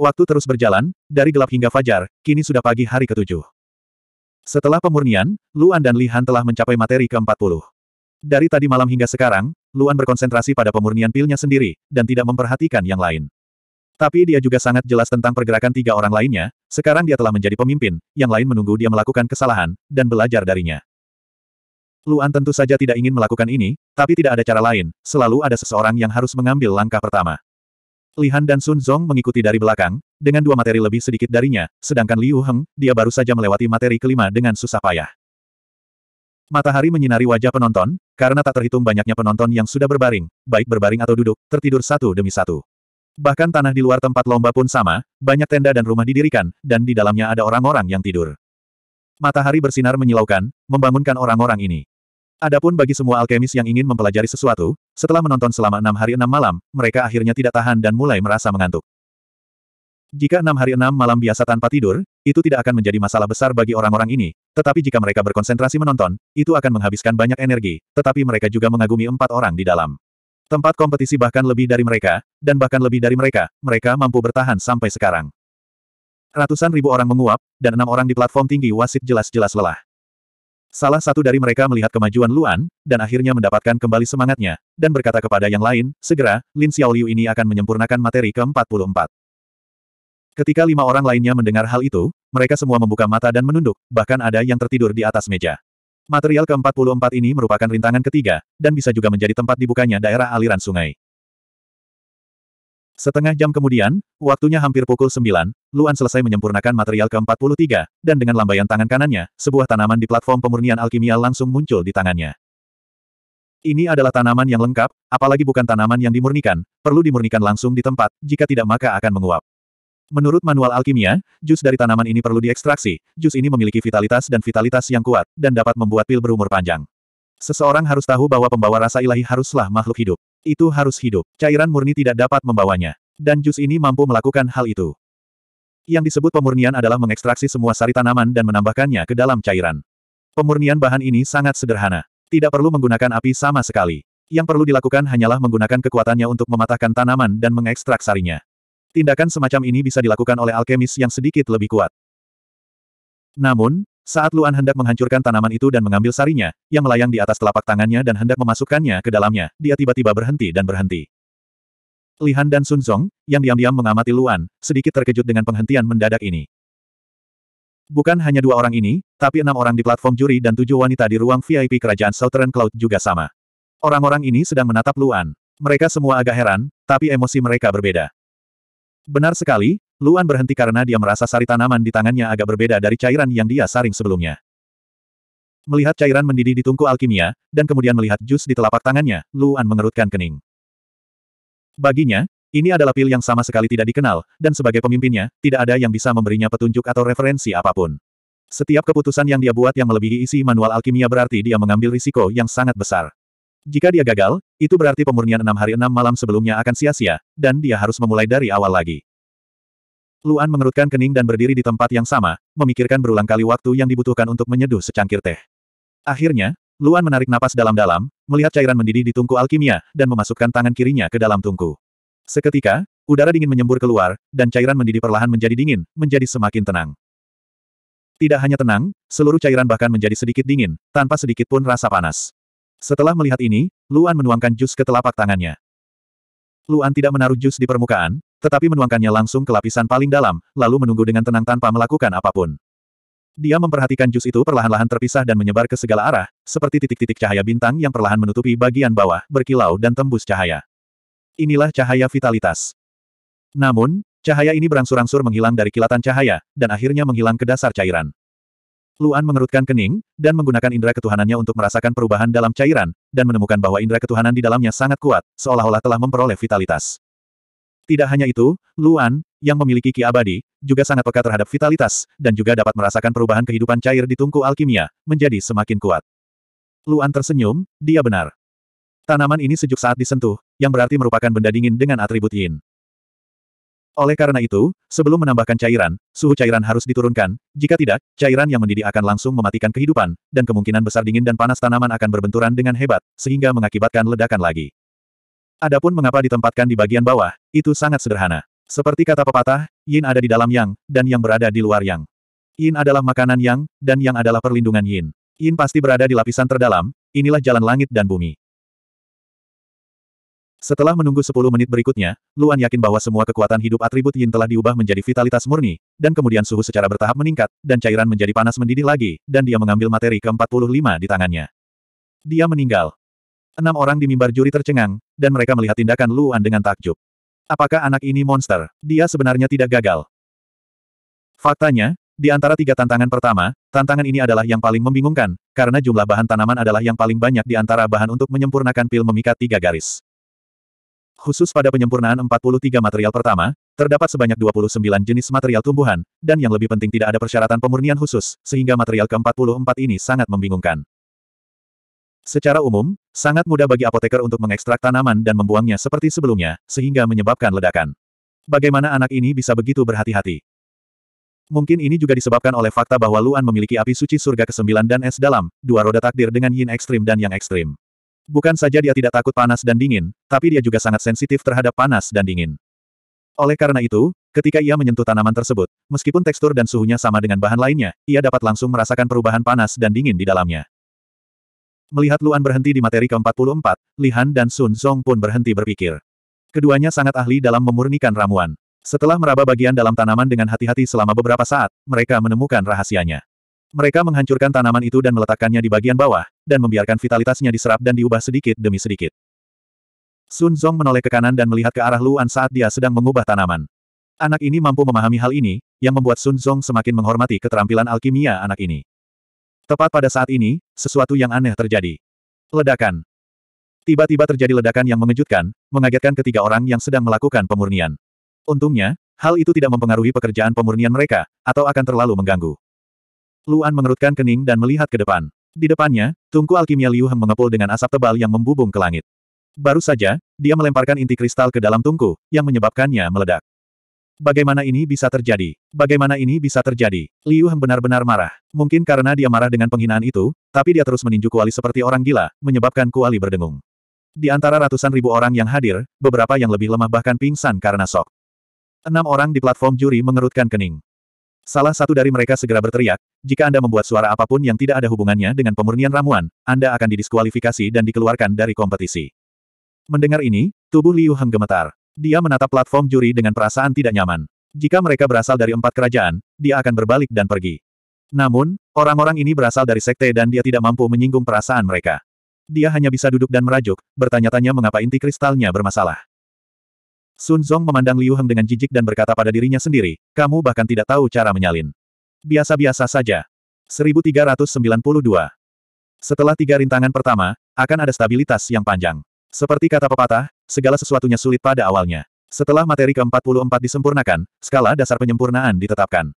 Waktu terus berjalan, dari gelap hingga fajar, kini sudah pagi hari ketujuh. Setelah pemurnian, Luan dan Lihan telah mencapai materi ke-40. Dari tadi malam hingga sekarang, Luan berkonsentrasi pada pemurnian pilnya sendiri, dan tidak memperhatikan yang lain. Tapi dia juga sangat jelas tentang pergerakan tiga orang lainnya, sekarang dia telah menjadi pemimpin, yang lain menunggu dia melakukan kesalahan, dan belajar darinya. Luan tentu saja tidak ingin melakukan ini, tapi tidak ada cara lain, selalu ada seseorang yang harus mengambil langkah pertama. Lihan dan Sun Zong mengikuti dari belakang, dengan dua materi lebih sedikit darinya, sedangkan Liu Heng, dia baru saja melewati materi kelima dengan susah payah. Matahari menyinari wajah penonton, karena tak terhitung banyaknya penonton yang sudah berbaring, baik berbaring atau duduk, tertidur satu demi satu. Bahkan tanah di luar tempat lomba pun sama, banyak tenda dan rumah didirikan, dan di dalamnya ada orang-orang yang tidur. Matahari bersinar menyilaukan, membangunkan orang-orang ini. Adapun bagi semua alkemis yang ingin mempelajari sesuatu, setelah menonton selama enam hari enam malam, mereka akhirnya tidak tahan dan mulai merasa mengantuk. Jika enam hari enam malam biasa tanpa tidur, itu tidak akan menjadi masalah besar bagi orang-orang ini, tetapi jika mereka berkonsentrasi menonton, itu akan menghabiskan banyak energi, tetapi mereka juga mengagumi empat orang di dalam. Tempat kompetisi bahkan lebih dari mereka, dan bahkan lebih dari mereka, mereka mampu bertahan sampai sekarang. Ratusan ribu orang menguap, dan enam orang di platform tinggi wasit jelas-jelas lelah. Salah satu dari mereka melihat kemajuan Luan, dan akhirnya mendapatkan kembali semangatnya, dan berkata kepada yang lain, segera, Lin Xiaoliu ini akan menyempurnakan materi ke-44. Ketika lima orang lainnya mendengar hal itu, mereka semua membuka mata dan menunduk, bahkan ada yang tertidur di atas meja. Material ke-44 ini merupakan rintangan ketiga, dan bisa juga menjadi tempat dibukanya daerah aliran sungai. Setengah jam kemudian, waktunya hampir pukul 9, Luan selesai menyempurnakan material ke-43, dan dengan lambaian tangan kanannya, sebuah tanaman di platform pemurnian alkimia langsung muncul di tangannya. Ini adalah tanaman yang lengkap, apalagi bukan tanaman yang dimurnikan, perlu dimurnikan langsung di tempat, jika tidak maka akan menguap. Menurut manual alkimia, jus dari tanaman ini perlu diekstraksi, jus ini memiliki vitalitas dan vitalitas yang kuat, dan dapat membuat pil berumur panjang. Seseorang harus tahu bahwa pembawa rasa ilahi haruslah makhluk hidup. Itu harus hidup. Cairan murni tidak dapat membawanya. Dan jus ini mampu melakukan hal itu. Yang disebut pemurnian adalah mengekstraksi semua sari tanaman dan menambahkannya ke dalam cairan. Pemurnian bahan ini sangat sederhana. Tidak perlu menggunakan api sama sekali. Yang perlu dilakukan hanyalah menggunakan kekuatannya untuk mematahkan tanaman dan mengekstrak sarinya. Tindakan semacam ini bisa dilakukan oleh alkemis yang sedikit lebih kuat. Namun, saat Luan hendak menghancurkan tanaman itu dan mengambil sarinya, yang melayang di atas telapak tangannya dan hendak memasukkannya ke dalamnya, dia tiba-tiba berhenti dan berhenti. Lihan dan Sun Sunzong, yang diam-diam mengamati Luan, sedikit terkejut dengan penghentian mendadak ini. Bukan hanya dua orang ini, tapi enam orang di platform juri dan tujuh wanita di ruang VIP kerajaan Southern Cloud juga sama. Orang-orang ini sedang menatap Luan. Mereka semua agak heran, tapi emosi mereka berbeda. Benar sekali, Luan berhenti karena dia merasa sari tanaman di tangannya agak berbeda dari cairan yang dia saring sebelumnya. Melihat cairan mendidih di tungku alkimia, dan kemudian melihat jus di telapak tangannya, Luan mengerutkan kening. Baginya, ini adalah pil yang sama sekali tidak dikenal, dan sebagai pemimpinnya, tidak ada yang bisa memberinya petunjuk atau referensi apapun. Setiap keputusan yang dia buat yang melebihi isi manual alkimia berarti dia mengambil risiko yang sangat besar. Jika dia gagal, itu berarti pemurnian enam hari enam malam sebelumnya akan sia-sia, dan dia harus memulai dari awal lagi. Luan mengerutkan kening dan berdiri di tempat yang sama, memikirkan berulang kali waktu yang dibutuhkan untuk menyeduh secangkir teh. Akhirnya, Luan menarik napas dalam-dalam, melihat cairan mendidih di tungku alkimia, dan memasukkan tangan kirinya ke dalam tungku. Seketika, udara dingin menyembur keluar, dan cairan mendidih perlahan menjadi dingin, menjadi semakin tenang. Tidak hanya tenang, seluruh cairan bahkan menjadi sedikit dingin, tanpa sedikit pun rasa panas. Setelah melihat ini, Luan menuangkan jus ke telapak tangannya. Luan tidak menaruh jus di permukaan, tetapi menuangkannya langsung ke lapisan paling dalam, lalu menunggu dengan tenang tanpa melakukan apapun. Dia memperhatikan jus itu perlahan-lahan terpisah dan menyebar ke segala arah, seperti titik-titik cahaya bintang yang perlahan menutupi bagian bawah, berkilau dan tembus cahaya. Inilah cahaya vitalitas. Namun, cahaya ini berangsur-angsur menghilang dari kilatan cahaya, dan akhirnya menghilang ke dasar cairan. Luan mengerutkan kening, dan menggunakan indera ketuhanannya untuk merasakan perubahan dalam cairan, dan menemukan bahwa indera ketuhanan di dalamnya sangat kuat, seolah-olah telah memperoleh vitalitas. Tidak hanya itu, Luan, yang memiliki ki abadi, juga sangat peka terhadap vitalitas, dan juga dapat merasakan perubahan kehidupan cair di tungku alkimia, menjadi semakin kuat. Luan tersenyum, dia benar. Tanaman ini sejuk saat disentuh, yang berarti merupakan benda dingin dengan atribut yin. Oleh karena itu, sebelum menambahkan cairan, suhu cairan harus diturunkan, jika tidak, cairan yang mendidih akan langsung mematikan kehidupan, dan kemungkinan besar dingin dan panas tanaman akan berbenturan dengan hebat, sehingga mengakibatkan ledakan lagi. Adapun mengapa ditempatkan di bagian bawah, itu sangat sederhana. Seperti kata pepatah, yin ada di dalam yang, dan yang berada di luar yang. Yin adalah makanan yang, dan yang adalah perlindungan yin. Yin pasti berada di lapisan terdalam, inilah jalan langit dan bumi. Setelah menunggu 10 menit berikutnya, Luan yakin bahwa semua kekuatan hidup atribut yin telah diubah menjadi vitalitas murni, dan kemudian suhu secara bertahap meningkat, dan cairan menjadi panas mendidih lagi, dan dia mengambil materi ke-45 di tangannya. Dia meninggal. Enam orang di mimbar juri tercengang, dan mereka melihat tindakan Luan dengan takjub. Apakah anak ini monster? Dia sebenarnya tidak gagal. Faktanya, di antara tiga tantangan pertama, tantangan ini adalah yang paling membingungkan, karena jumlah bahan tanaman adalah yang paling banyak di antara bahan untuk menyempurnakan pil memikat tiga garis. Khusus pada penyempurnaan 43 material pertama, terdapat sebanyak 29 jenis material tumbuhan, dan yang lebih penting tidak ada persyaratan pemurnian khusus, sehingga material ke-44 ini sangat membingungkan. Secara umum, sangat mudah bagi apoteker untuk mengekstrak tanaman dan membuangnya seperti sebelumnya, sehingga menyebabkan ledakan. Bagaimana anak ini bisa begitu berhati-hati? Mungkin ini juga disebabkan oleh fakta bahwa Luan memiliki api suci surga ke-9 dan es dalam, dua roda takdir dengan yin ekstrim dan yang ekstrim. Bukan saja dia tidak takut panas dan dingin, tapi dia juga sangat sensitif terhadap panas dan dingin. Oleh karena itu, ketika ia menyentuh tanaman tersebut, meskipun tekstur dan suhunya sama dengan bahan lainnya, ia dapat langsung merasakan perubahan panas dan dingin di dalamnya. Melihat Luan berhenti di materi ke-44, Lihan dan Sun Zong pun berhenti berpikir. Keduanya sangat ahli dalam memurnikan ramuan. Setelah meraba bagian dalam tanaman dengan hati-hati selama beberapa saat, mereka menemukan rahasianya. Mereka menghancurkan tanaman itu dan meletakkannya di bagian bawah, dan membiarkan vitalitasnya diserap dan diubah sedikit demi sedikit. Sun Zong menoleh ke kanan dan melihat ke arah Luan saat dia sedang mengubah tanaman. Anak ini mampu memahami hal ini, yang membuat Sun Zong semakin menghormati keterampilan alkimia anak ini. Tepat pada saat ini, sesuatu yang aneh terjadi. Ledakan. Tiba-tiba terjadi ledakan yang mengejutkan, mengagetkan ketiga orang yang sedang melakukan pemurnian. Untungnya, hal itu tidak mempengaruhi pekerjaan pemurnian mereka, atau akan terlalu mengganggu. Luan mengerutkan kening dan melihat ke depan. Di depannya, tungku alkimia Liu Heng mengepul dengan asap tebal yang membubung ke langit. Baru saja, dia melemparkan inti kristal ke dalam tungku, yang menyebabkannya meledak. Bagaimana ini bisa terjadi? Bagaimana ini bisa terjadi? Liu Hang benar-benar marah. Mungkin karena dia marah dengan penghinaan itu, tapi dia terus meninju Kuali seperti orang gila, menyebabkan Kuali berdengung. Di antara ratusan ribu orang yang hadir, beberapa yang lebih lemah bahkan pingsan karena sok. Enam orang di platform juri mengerutkan kening. Salah satu dari mereka segera berteriak, jika Anda membuat suara apapun yang tidak ada hubungannya dengan pemurnian ramuan, Anda akan didiskualifikasi dan dikeluarkan dari kompetisi. Mendengar ini, tubuh Liu Hang gemetar. Dia menatap platform juri dengan perasaan tidak nyaman. Jika mereka berasal dari empat kerajaan, dia akan berbalik dan pergi. Namun, orang-orang ini berasal dari sekte dan dia tidak mampu menyinggung perasaan mereka. Dia hanya bisa duduk dan merajuk, bertanya-tanya mengapa inti kristalnya bermasalah. Sun Zong memandang Liu Heng dengan jijik dan berkata pada dirinya sendiri, kamu bahkan tidak tahu cara menyalin. Biasa-biasa saja. 1392 Setelah tiga rintangan pertama, akan ada stabilitas yang panjang. Seperti kata pepatah, segala sesuatunya sulit pada awalnya. Setelah materi ke-44 disempurnakan, skala dasar penyempurnaan ditetapkan.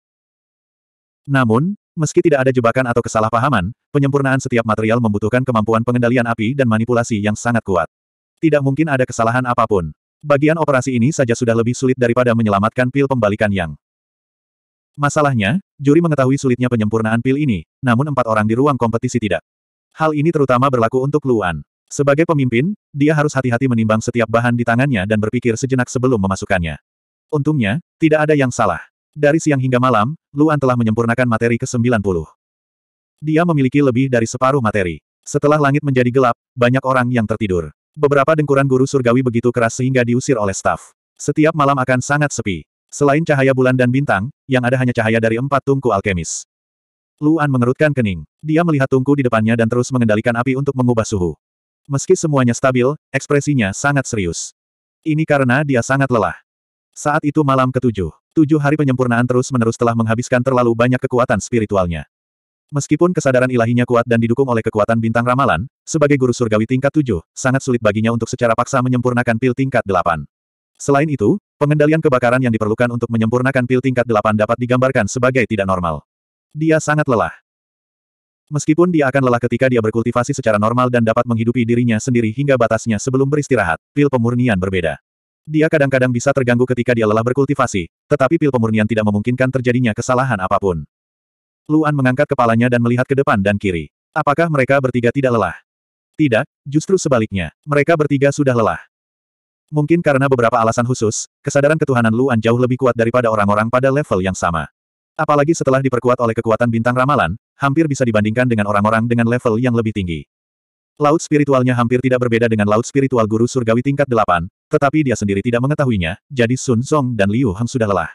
Namun, meski tidak ada jebakan atau kesalahpahaman, penyempurnaan setiap material membutuhkan kemampuan pengendalian api dan manipulasi yang sangat kuat. Tidak mungkin ada kesalahan apapun. Bagian operasi ini saja sudah lebih sulit daripada menyelamatkan pil pembalikan yang. Masalahnya, juri mengetahui sulitnya penyempurnaan pil ini, namun empat orang di ruang kompetisi tidak. Hal ini terutama berlaku untuk Luan. Sebagai pemimpin, dia harus hati-hati menimbang setiap bahan di tangannya dan berpikir sejenak sebelum memasukkannya. Untungnya, tidak ada yang salah. Dari siang hingga malam, Luan telah menyempurnakan materi ke-90. Dia memiliki lebih dari separuh materi. Setelah langit menjadi gelap, banyak orang yang tertidur. Beberapa dengkuran guru surgawi begitu keras sehingga diusir oleh staf. Setiap malam akan sangat sepi. Selain cahaya bulan dan bintang, yang ada hanya cahaya dari empat tungku alkemis. Luan mengerutkan kening. Dia melihat tungku di depannya dan terus mengendalikan api untuk mengubah suhu. Meski semuanya stabil, ekspresinya sangat serius. Ini karena dia sangat lelah. Saat itu malam ketujuh. Tujuh hari penyempurnaan terus-menerus telah menghabiskan terlalu banyak kekuatan spiritualnya. Meskipun kesadaran ilahinya kuat dan didukung oleh kekuatan bintang ramalan, sebagai guru surgawi tingkat tujuh, sangat sulit baginya untuk secara paksa menyempurnakan pil tingkat delapan. Selain itu, pengendalian kebakaran yang diperlukan untuk menyempurnakan pil tingkat delapan dapat digambarkan sebagai tidak normal. Dia sangat lelah. Meskipun dia akan lelah ketika dia berkultivasi secara normal dan dapat menghidupi dirinya sendiri hingga batasnya sebelum beristirahat, pil pemurnian berbeda. Dia kadang-kadang bisa terganggu ketika dia lelah berkultivasi, tetapi pil pemurnian tidak memungkinkan terjadinya kesalahan apapun. Luan mengangkat kepalanya dan melihat ke depan dan kiri. Apakah mereka bertiga tidak lelah? Tidak, justru sebaliknya, mereka bertiga sudah lelah. Mungkin karena beberapa alasan khusus, kesadaran ketuhanan Luan jauh lebih kuat daripada orang-orang pada level yang sama. Apalagi setelah diperkuat oleh kekuatan bintang ramalan, hampir bisa dibandingkan dengan orang-orang dengan level yang lebih tinggi. Laut spiritualnya hampir tidak berbeda dengan laut spiritual guru surgawi tingkat delapan, tetapi dia sendiri tidak mengetahuinya, jadi Sun Zong dan Liu Hang sudah lelah.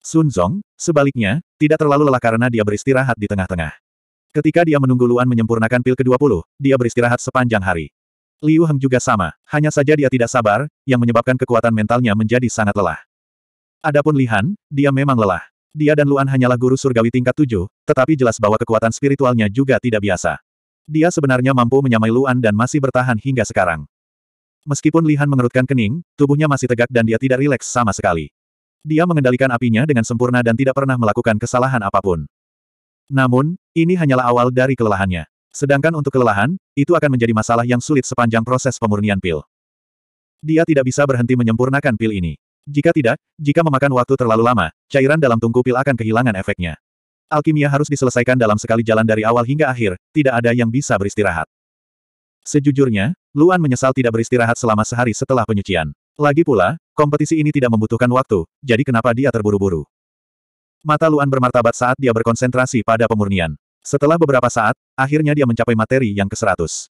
Sun Zong, sebaliknya, tidak terlalu lelah karena dia beristirahat di tengah-tengah. Ketika dia menunggu Luan menyempurnakan pil ke-20, dia beristirahat sepanjang hari. Liu Heng juga sama, hanya saja dia tidak sabar, yang menyebabkan kekuatan mentalnya menjadi sangat lelah. Adapun Lihan, dia memang lelah. Dia dan Luan hanyalah guru surgawi tingkat tujuh, tetapi jelas bahwa kekuatan spiritualnya juga tidak biasa. Dia sebenarnya mampu menyamai Luan dan masih bertahan hingga sekarang. Meskipun Lihan mengerutkan kening, tubuhnya masih tegak dan dia tidak rileks sama sekali. Dia mengendalikan apinya dengan sempurna dan tidak pernah melakukan kesalahan apapun. Namun, ini hanyalah awal dari kelelahannya. Sedangkan untuk kelelahan, itu akan menjadi masalah yang sulit sepanjang proses pemurnian pil. Dia tidak bisa berhenti menyempurnakan pil ini. Jika tidak, jika memakan waktu terlalu lama, cairan dalam tungku pil akan kehilangan efeknya. Alkimia harus diselesaikan dalam sekali jalan dari awal hingga akhir, tidak ada yang bisa beristirahat. Sejujurnya, Luan menyesal tidak beristirahat selama sehari setelah penyucian. Lagi pula, kompetisi ini tidak membutuhkan waktu, jadi kenapa dia terburu-buru? Mata Luan bermartabat saat dia berkonsentrasi pada pemurnian. Setelah beberapa saat, akhirnya dia mencapai materi yang ke-100.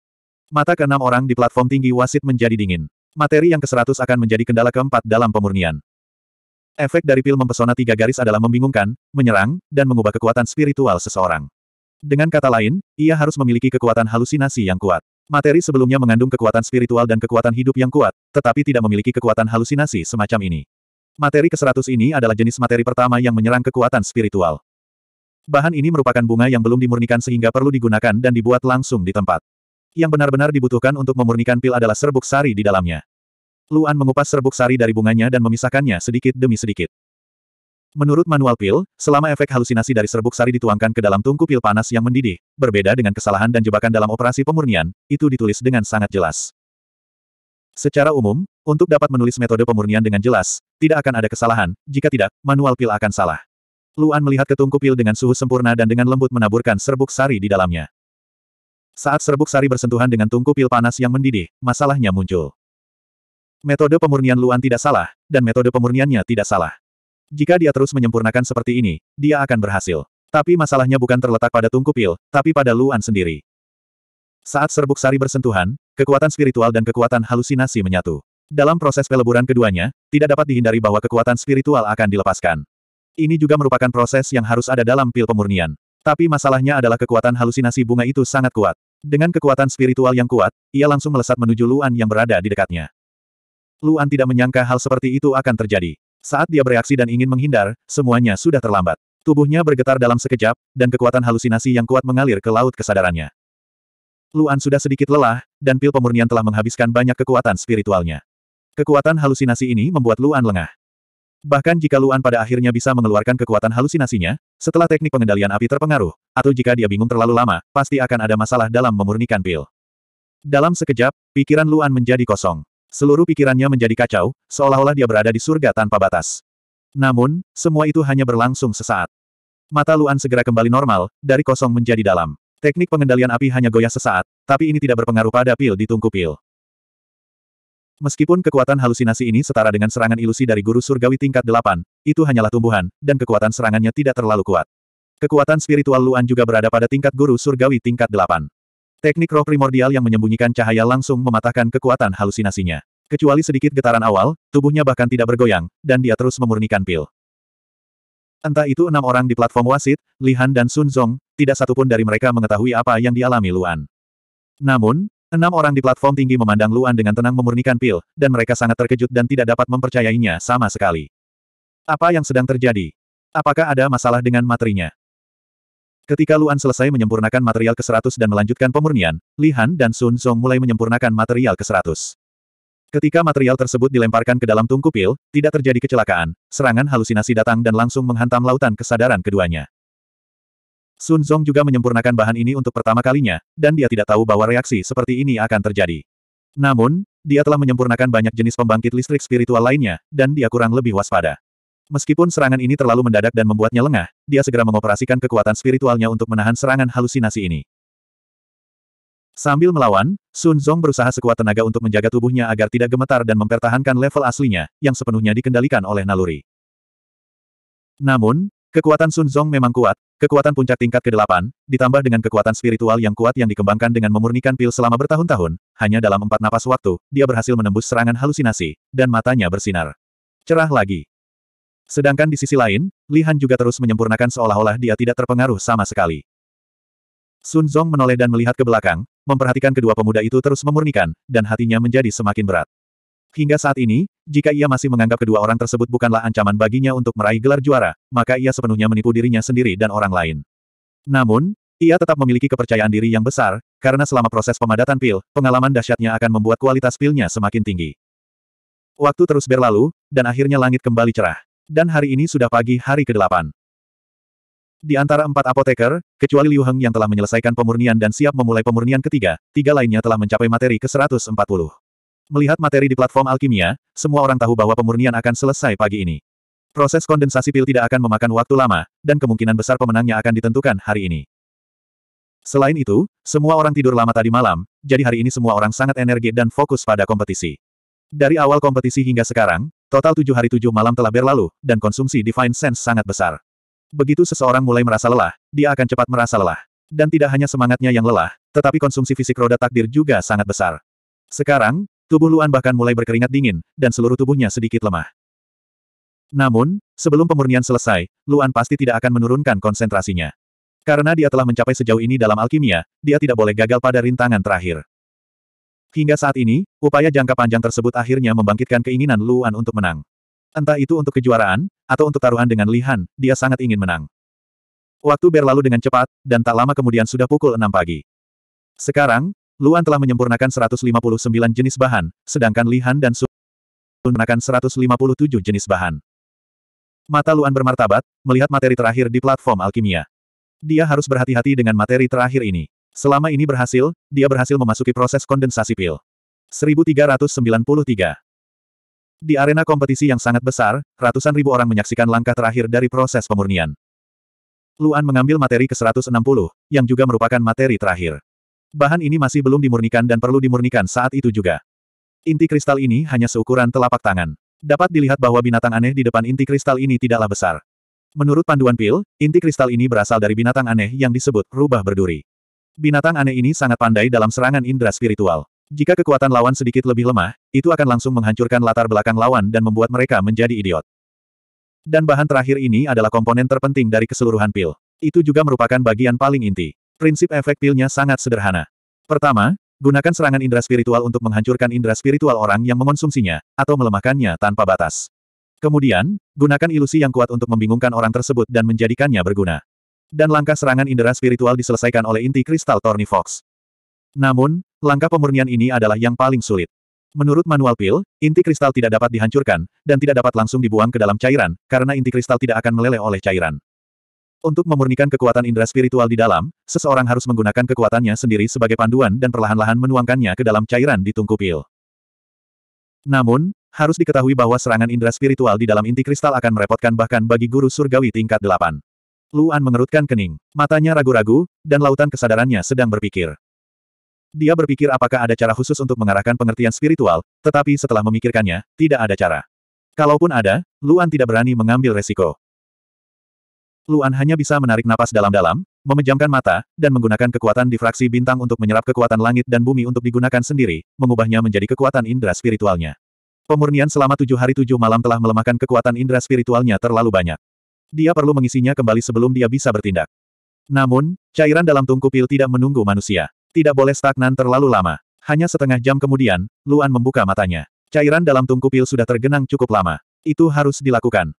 Mata keenam orang di platform tinggi wasit menjadi dingin. Materi yang ke-100 akan menjadi kendala keempat dalam pemurnian. Efek dari pil mempesona tiga garis adalah membingungkan, menyerang, dan mengubah kekuatan spiritual seseorang. Dengan kata lain, ia harus memiliki kekuatan halusinasi yang kuat. Materi sebelumnya mengandung kekuatan spiritual dan kekuatan hidup yang kuat, tetapi tidak memiliki kekuatan halusinasi semacam ini. Materi ke-100 ini adalah jenis materi pertama yang menyerang kekuatan spiritual. Bahan ini merupakan bunga yang belum dimurnikan sehingga perlu digunakan dan dibuat langsung di tempat. Yang benar-benar dibutuhkan untuk memurnikan pil adalah serbuk sari di dalamnya. Luan mengupas serbuk sari dari bunganya dan memisahkannya sedikit demi sedikit. Menurut manual pil, selama efek halusinasi dari serbuk sari dituangkan ke dalam tungku pil panas yang mendidih, berbeda dengan kesalahan dan jebakan dalam operasi pemurnian, itu ditulis dengan sangat jelas. Secara umum, untuk dapat menulis metode pemurnian dengan jelas, tidak akan ada kesalahan, jika tidak, manual pil akan salah. Luan melihat ke tungku pil dengan suhu sempurna dan dengan lembut menaburkan serbuk sari di dalamnya. Saat serbuk sari bersentuhan dengan tungku pil panas yang mendidih, masalahnya muncul. Metode pemurnian Luan tidak salah, dan metode pemurniannya tidak salah. Jika dia terus menyempurnakan seperti ini, dia akan berhasil. Tapi masalahnya bukan terletak pada tungku pil, tapi pada Luan sendiri. Saat serbuk sari bersentuhan, kekuatan spiritual dan kekuatan halusinasi menyatu. Dalam proses peleburan keduanya, tidak dapat dihindari bahwa kekuatan spiritual akan dilepaskan. Ini juga merupakan proses yang harus ada dalam pil pemurnian. Tapi masalahnya adalah kekuatan halusinasi bunga itu sangat kuat. Dengan kekuatan spiritual yang kuat, ia langsung melesat menuju Luan yang berada di dekatnya. Luan tidak menyangka hal seperti itu akan terjadi. Saat dia bereaksi dan ingin menghindar, semuanya sudah terlambat. Tubuhnya bergetar dalam sekejap, dan kekuatan halusinasi yang kuat mengalir ke laut kesadarannya. Luan sudah sedikit lelah, dan pil pemurnian telah menghabiskan banyak kekuatan spiritualnya. Kekuatan halusinasi ini membuat Luan lengah. Bahkan jika Luan pada akhirnya bisa mengeluarkan kekuatan halusinasinya, setelah teknik pengendalian api terpengaruh, atau jika dia bingung terlalu lama, pasti akan ada masalah dalam memurnikan pil. Dalam sekejap, pikiran Luan menjadi kosong. Seluruh pikirannya menjadi kacau, seolah-olah dia berada di surga tanpa batas. Namun, semua itu hanya berlangsung sesaat. Mata Luan segera kembali normal, dari kosong menjadi dalam. Teknik pengendalian api hanya goyah sesaat, tapi ini tidak berpengaruh pada pil di tungku pil. Meskipun kekuatan halusinasi ini setara dengan serangan ilusi dari guru surgawi tingkat delapan, itu hanyalah tumbuhan, dan kekuatan serangannya tidak terlalu kuat. Kekuatan spiritual Luan juga berada pada tingkat guru surgawi tingkat delapan. Teknik roh primordial yang menyembunyikan cahaya langsung mematahkan kekuatan halusinasinya. Kecuali sedikit getaran awal, tubuhnya bahkan tidak bergoyang, dan dia terus memurnikan pil. Entah itu enam orang di platform wasit, Lihan dan Sun Zong, tidak satupun dari mereka mengetahui apa yang dialami Luan. Namun, Enam orang di platform tinggi memandang Luan dengan tenang memurnikan pil, dan mereka sangat terkejut dan tidak dapat mempercayainya sama sekali. Apa yang sedang terjadi? Apakah ada masalah dengan materinya? Ketika Luan selesai menyempurnakan material ke-100 dan melanjutkan pemurnian, Li Han dan Sun Song mulai menyempurnakan material ke-100. Ketika material tersebut dilemparkan ke dalam tungku pil, tidak terjadi kecelakaan, serangan halusinasi datang dan langsung menghantam lautan kesadaran keduanya. Sun Zong juga menyempurnakan bahan ini untuk pertama kalinya, dan dia tidak tahu bahwa reaksi seperti ini akan terjadi. Namun, dia telah menyempurnakan banyak jenis pembangkit listrik spiritual lainnya, dan dia kurang lebih waspada. Meskipun serangan ini terlalu mendadak dan membuatnya lengah, dia segera mengoperasikan kekuatan spiritualnya untuk menahan serangan halusinasi ini. Sambil melawan, Sun Zong berusaha sekuat tenaga untuk menjaga tubuhnya agar tidak gemetar dan mempertahankan level aslinya, yang sepenuhnya dikendalikan oleh naluri. Namun, Kekuatan Sun Zong memang kuat, Kekuatan puncak tingkat ke-8, ditambah dengan kekuatan spiritual yang kuat yang dikembangkan dengan memurnikan pil selama bertahun-tahun, hanya dalam empat napas waktu, dia berhasil menembus serangan halusinasi, dan matanya bersinar. Cerah lagi. Sedangkan di sisi lain, Li Han juga terus menyempurnakan seolah-olah dia tidak terpengaruh sama sekali. Sun Zong menoleh dan melihat ke belakang, memperhatikan kedua pemuda itu terus memurnikan, dan hatinya menjadi semakin berat. Hingga saat ini, jika ia masih menganggap kedua orang tersebut bukanlah ancaman baginya untuk meraih gelar juara, maka ia sepenuhnya menipu dirinya sendiri dan orang lain. Namun, ia tetap memiliki kepercayaan diri yang besar, karena selama proses pemadatan pil, pengalaman dahsyatnya akan membuat kualitas pilnya semakin tinggi. Waktu terus berlalu, dan akhirnya langit kembali cerah. Dan hari ini sudah pagi hari ke-8. Di antara empat apoteker, kecuali Liu Heng yang telah menyelesaikan pemurnian dan siap memulai pemurnian ketiga, tiga lainnya telah mencapai materi ke-140. Melihat materi di platform alkimia, semua orang tahu bahwa pemurnian akan selesai pagi ini. Proses kondensasi pil tidak akan memakan waktu lama, dan kemungkinan besar pemenangnya akan ditentukan hari ini. Selain itu, semua orang tidur lama tadi malam, jadi hari ini semua orang sangat energi dan fokus pada kompetisi. Dari awal kompetisi hingga sekarang, total tujuh hari tujuh malam telah berlalu, dan konsumsi Divine Sense sangat besar. Begitu seseorang mulai merasa lelah, dia akan cepat merasa lelah. Dan tidak hanya semangatnya yang lelah, tetapi konsumsi fisik roda takdir juga sangat besar. Sekarang, Tubuh Luan bahkan mulai berkeringat dingin, dan seluruh tubuhnya sedikit lemah. Namun, sebelum pemurnian selesai, Luan pasti tidak akan menurunkan konsentrasinya. Karena dia telah mencapai sejauh ini dalam alkimia, dia tidak boleh gagal pada rintangan terakhir. Hingga saat ini, upaya jangka panjang tersebut akhirnya membangkitkan keinginan Luan untuk menang. Entah itu untuk kejuaraan, atau untuk taruhan dengan Lihan, dia sangat ingin menang. Waktu berlalu dengan cepat, dan tak lama kemudian sudah pukul 6 pagi. Sekarang, Luan telah menyempurnakan 159 jenis bahan, sedangkan Lihan dan Su menyempurnakan 157 jenis bahan. Mata Luan bermartabat, melihat materi terakhir di platform alkimia. Dia harus berhati-hati dengan materi terakhir ini. Selama ini berhasil, dia berhasil memasuki proses kondensasi pil. 1393 Di arena kompetisi yang sangat besar, ratusan ribu orang menyaksikan langkah terakhir dari proses pemurnian. Luan mengambil materi ke-160, yang juga merupakan materi terakhir. Bahan ini masih belum dimurnikan dan perlu dimurnikan saat itu juga. Inti kristal ini hanya seukuran telapak tangan. Dapat dilihat bahwa binatang aneh di depan inti kristal ini tidaklah besar. Menurut panduan pil, inti kristal ini berasal dari binatang aneh yang disebut rubah berduri. Binatang aneh ini sangat pandai dalam serangan indera spiritual. Jika kekuatan lawan sedikit lebih lemah, itu akan langsung menghancurkan latar belakang lawan dan membuat mereka menjadi idiot. Dan bahan terakhir ini adalah komponen terpenting dari keseluruhan pil. Itu juga merupakan bagian paling inti. Prinsip efek pilnya sangat sederhana. Pertama, gunakan serangan indera spiritual untuk menghancurkan indera spiritual orang yang mengonsumsinya, atau melemahkannya tanpa batas. Kemudian, gunakan ilusi yang kuat untuk membingungkan orang tersebut dan menjadikannya berguna. Dan langkah serangan indera spiritual diselesaikan oleh inti kristal Fox. Namun, langkah pemurnian ini adalah yang paling sulit. Menurut manual pil, inti kristal tidak dapat dihancurkan, dan tidak dapat langsung dibuang ke dalam cairan, karena inti kristal tidak akan meleleh oleh cairan. Untuk memurnikan kekuatan indera spiritual di dalam, seseorang harus menggunakan kekuatannya sendiri sebagai panduan dan perlahan-lahan menuangkannya ke dalam cairan di tungku pil. Namun, harus diketahui bahwa serangan indera spiritual di dalam inti kristal akan merepotkan bahkan bagi guru surgawi tingkat delapan. Luan mengerutkan kening, matanya ragu-ragu, dan lautan kesadarannya sedang berpikir. Dia berpikir apakah ada cara khusus untuk mengarahkan pengertian spiritual, tetapi setelah memikirkannya, tidak ada cara. Kalaupun ada, Luan tidak berani mengambil resiko. Luan hanya bisa menarik napas dalam-dalam, memejamkan mata, dan menggunakan kekuatan difraksi bintang untuk menyerap kekuatan langit dan bumi untuk digunakan sendiri, mengubahnya menjadi kekuatan indera spiritualnya. Pemurnian selama tujuh hari tujuh malam telah melemahkan kekuatan indera spiritualnya terlalu banyak. Dia perlu mengisinya kembali sebelum dia bisa bertindak. Namun, cairan dalam tungku pil tidak menunggu manusia. Tidak boleh stagnan terlalu lama. Hanya setengah jam kemudian, Luan membuka matanya. Cairan dalam tungku pil sudah tergenang cukup lama. Itu harus dilakukan.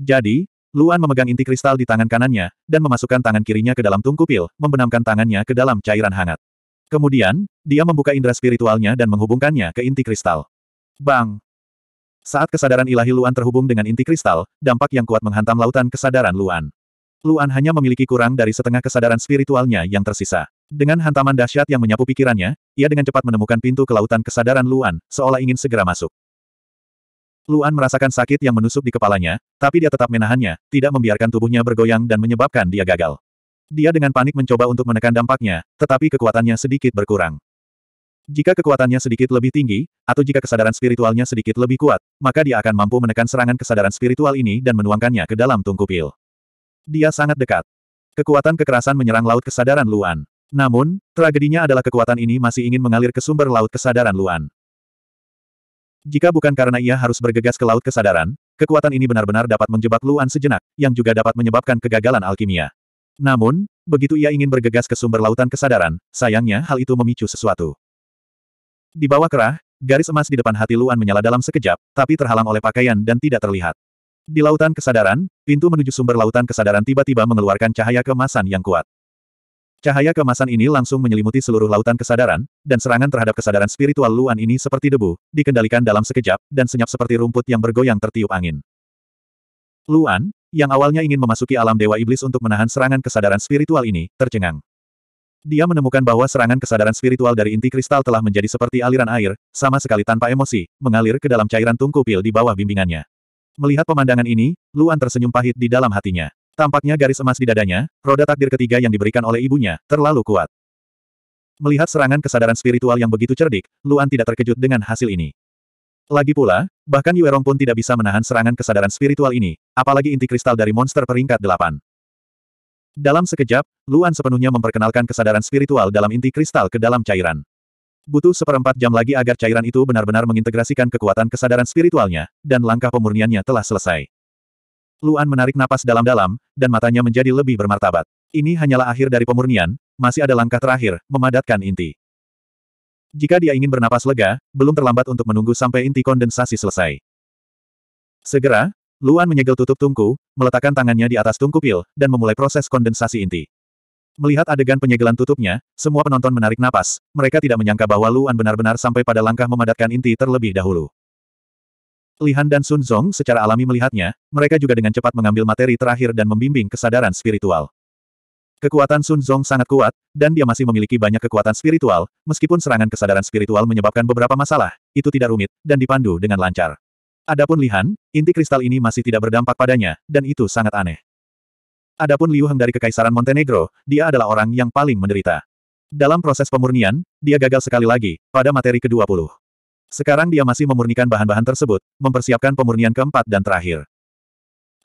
Jadi, Luan memegang inti kristal di tangan kanannya, dan memasukkan tangan kirinya ke dalam tungku pil, membenamkan tangannya ke dalam cairan hangat. Kemudian, dia membuka indera spiritualnya dan menghubungkannya ke inti kristal. Bang! Saat kesadaran ilahi Luan terhubung dengan inti kristal, dampak yang kuat menghantam lautan kesadaran Luan. Luan hanya memiliki kurang dari setengah kesadaran spiritualnya yang tersisa. Dengan hantaman dahsyat yang menyapu pikirannya, ia dengan cepat menemukan pintu ke lautan kesadaran Luan, seolah ingin segera masuk. Luan merasakan sakit yang menusuk di kepalanya, tapi dia tetap menahannya, tidak membiarkan tubuhnya bergoyang dan menyebabkan dia gagal. Dia dengan panik mencoba untuk menekan dampaknya, tetapi kekuatannya sedikit berkurang. Jika kekuatannya sedikit lebih tinggi, atau jika kesadaran spiritualnya sedikit lebih kuat, maka dia akan mampu menekan serangan kesadaran spiritual ini dan menuangkannya ke dalam tungku pil. Dia sangat dekat. Kekuatan kekerasan menyerang laut kesadaran Luan. Namun, tragedinya adalah kekuatan ini masih ingin mengalir ke sumber laut kesadaran Luan. Jika bukan karena ia harus bergegas ke Laut Kesadaran, kekuatan ini benar-benar dapat menjebak Luan sejenak, yang juga dapat menyebabkan kegagalan alkimia. Namun, begitu ia ingin bergegas ke sumber lautan kesadaran, sayangnya hal itu memicu sesuatu. Di bawah kerah, garis emas di depan hati Luan menyala dalam sekejap, tapi terhalang oleh pakaian dan tidak terlihat. Di lautan kesadaran, pintu menuju sumber lautan kesadaran tiba-tiba mengeluarkan cahaya kemasan yang kuat. Cahaya kemasan ini langsung menyelimuti seluruh lautan kesadaran, dan serangan terhadap kesadaran spiritual Luan ini seperti debu, dikendalikan dalam sekejap, dan senyap seperti rumput yang bergoyang tertiup angin. Luan, yang awalnya ingin memasuki alam Dewa Iblis untuk menahan serangan kesadaran spiritual ini, tercengang. Dia menemukan bahwa serangan kesadaran spiritual dari inti kristal telah menjadi seperti aliran air, sama sekali tanpa emosi, mengalir ke dalam cairan tungku pil di bawah bimbingannya. Melihat pemandangan ini, Luan tersenyum pahit di dalam hatinya. Tampaknya garis emas di dadanya, roda takdir ketiga yang diberikan oleh ibunya, terlalu kuat. Melihat serangan kesadaran spiritual yang begitu cerdik, Luan tidak terkejut dengan hasil ini. Lagi pula, bahkan Yuerong pun tidak bisa menahan serangan kesadaran spiritual ini, apalagi inti kristal dari monster peringkat delapan. Dalam sekejap, Luan sepenuhnya memperkenalkan kesadaran spiritual dalam inti kristal ke dalam cairan. Butuh seperempat jam lagi agar cairan itu benar-benar mengintegrasikan kekuatan kesadaran spiritualnya, dan langkah pemurniannya telah selesai. Luan menarik napas dalam-dalam, dan matanya menjadi lebih bermartabat. Ini hanyalah akhir dari pemurnian, masih ada langkah terakhir, memadatkan inti. Jika dia ingin bernapas lega, belum terlambat untuk menunggu sampai inti kondensasi selesai. Segera, Luan menyegel tutup tungku, meletakkan tangannya di atas tungku pil, dan memulai proses kondensasi inti. Melihat adegan penyegelan tutupnya, semua penonton menarik napas, mereka tidak menyangka bahwa Luan benar-benar sampai pada langkah memadatkan inti terlebih dahulu. Lihan dan Sun Zong secara alami melihatnya, mereka juga dengan cepat mengambil materi terakhir dan membimbing kesadaran spiritual. Kekuatan Sun Zong sangat kuat, dan dia masih memiliki banyak kekuatan spiritual, meskipun serangan kesadaran spiritual menyebabkan beberapa masalah, itu tidak rumit, dan dipandu dengan lancar. Adapun Lihan, inti kristal ini masih tidak berdampak padanya, dan itu sangat aneh. Adapun Liu Heng dari Kekaisaran Montenegro, dia adalah orang yang paling menderita. Dalam proses pemurnian, dia gagal sekali lagi, pada materi ke-20. Sekarang dia masih memurnikan bahan-bahan tersebut, mempersiapkan pemurnian keempat dan terakhir.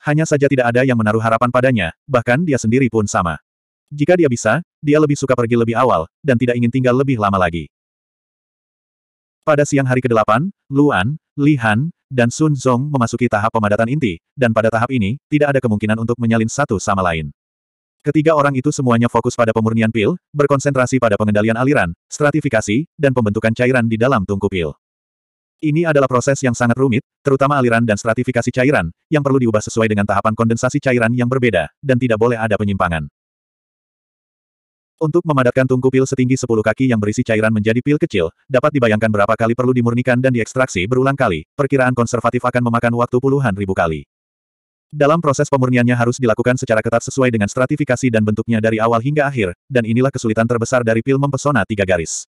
Hanya saja tidak ada yang menaruh harapan padanya, bahkan dia sendiri pun sama. Jika dia bisa, dia lebih suka pergi lebih awal, dan tidak ingin tinggal lebih lama lagi. Pada siang hari ke-8, Luan, Li Han, dan Sun Zong memasuki tahap pemadatan inti, dan pada tahap ini, tidak ada kemungkinan untuk menyalin satu sama lain. Ketiga orang itu semuanya fokus pada pemurnian pil, berkonsentrasi pada pengendalian aliran, stratifikasi, dan pembentukan cairan di dalam tungku pil. Ini adalah proses yang sangat rumit, terutama aliran dan stratifikasi cairan, yang perlu diubah sesuai dengan tahapan kondensasi cairan yang berbeda, dan tidak boleh ada penyimpangan. Untuk memadatkan tungku pil setinggi 10 kaki yang berisi cairan menjadi pil kecil, dapat dibayangkan berapa kali perlu dimurnikan dan diekstraksi berulang kali, perkiraan konservatif akan memakan waktu puluhan ribu kali. Dalam proses pemurniannya harus dilakukan secara ketat sesuai dengan stratifikasi dan bentuknya dari awal hingga akhir, dan inilah kesulitan terbesar dari pil mempesona tiga garis.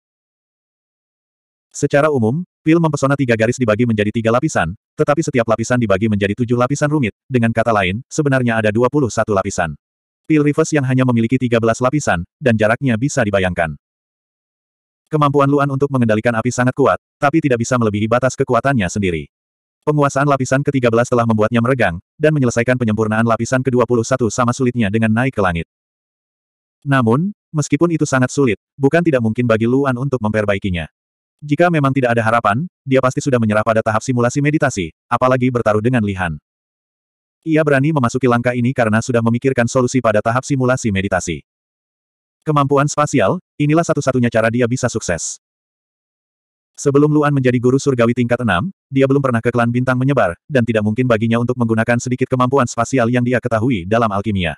Secara umum, Pil mempesona tiga garis dibagi menjadi tiga lapisan, tetapi setiap lapisan dibagi menjadi tujuh lapisan rumit, dengan kata lain, sebenarnya ada 21 lapisan. Pil reverse yang hanya memiliki 13 lapisan, dan jaraknya bisa dibayangkan. Kemampuan Luan untuk mengendalikan api sangat kuat, tapi tidak bisa melebihi batas kekuatannya sendiri. Penguasaan lapisan ke-13 telah membuatnya meregang, dan menyelesaikan penyempurnaan lapisan ke-21 sama sulitnya dengan naik ke langit. Namun, meskipun itu sangat sulit, bukan tidak mungkin bagi Luan untuk memperbaikinya. Jika memang tidak ada harapan, dia pasti sudah menyerah pada tahap simulasi meditasi, apalagi bertaruh dengan Lihan. Ia berani memasuki langkah ini karena sudah memikirkan solusi pada tahap simulasi meditasi. Kemampuan spasial, inilah satu-satunya cara dia bisa sukses. Sebelum Luan menjadi guru surgawi tingkat 6, dia belum pernah ke klan bintang menyebar, dan tidak mungkin baginya untuk menggunakan sedikit kemampuan spasial yang dia ketahui dalam alkimia.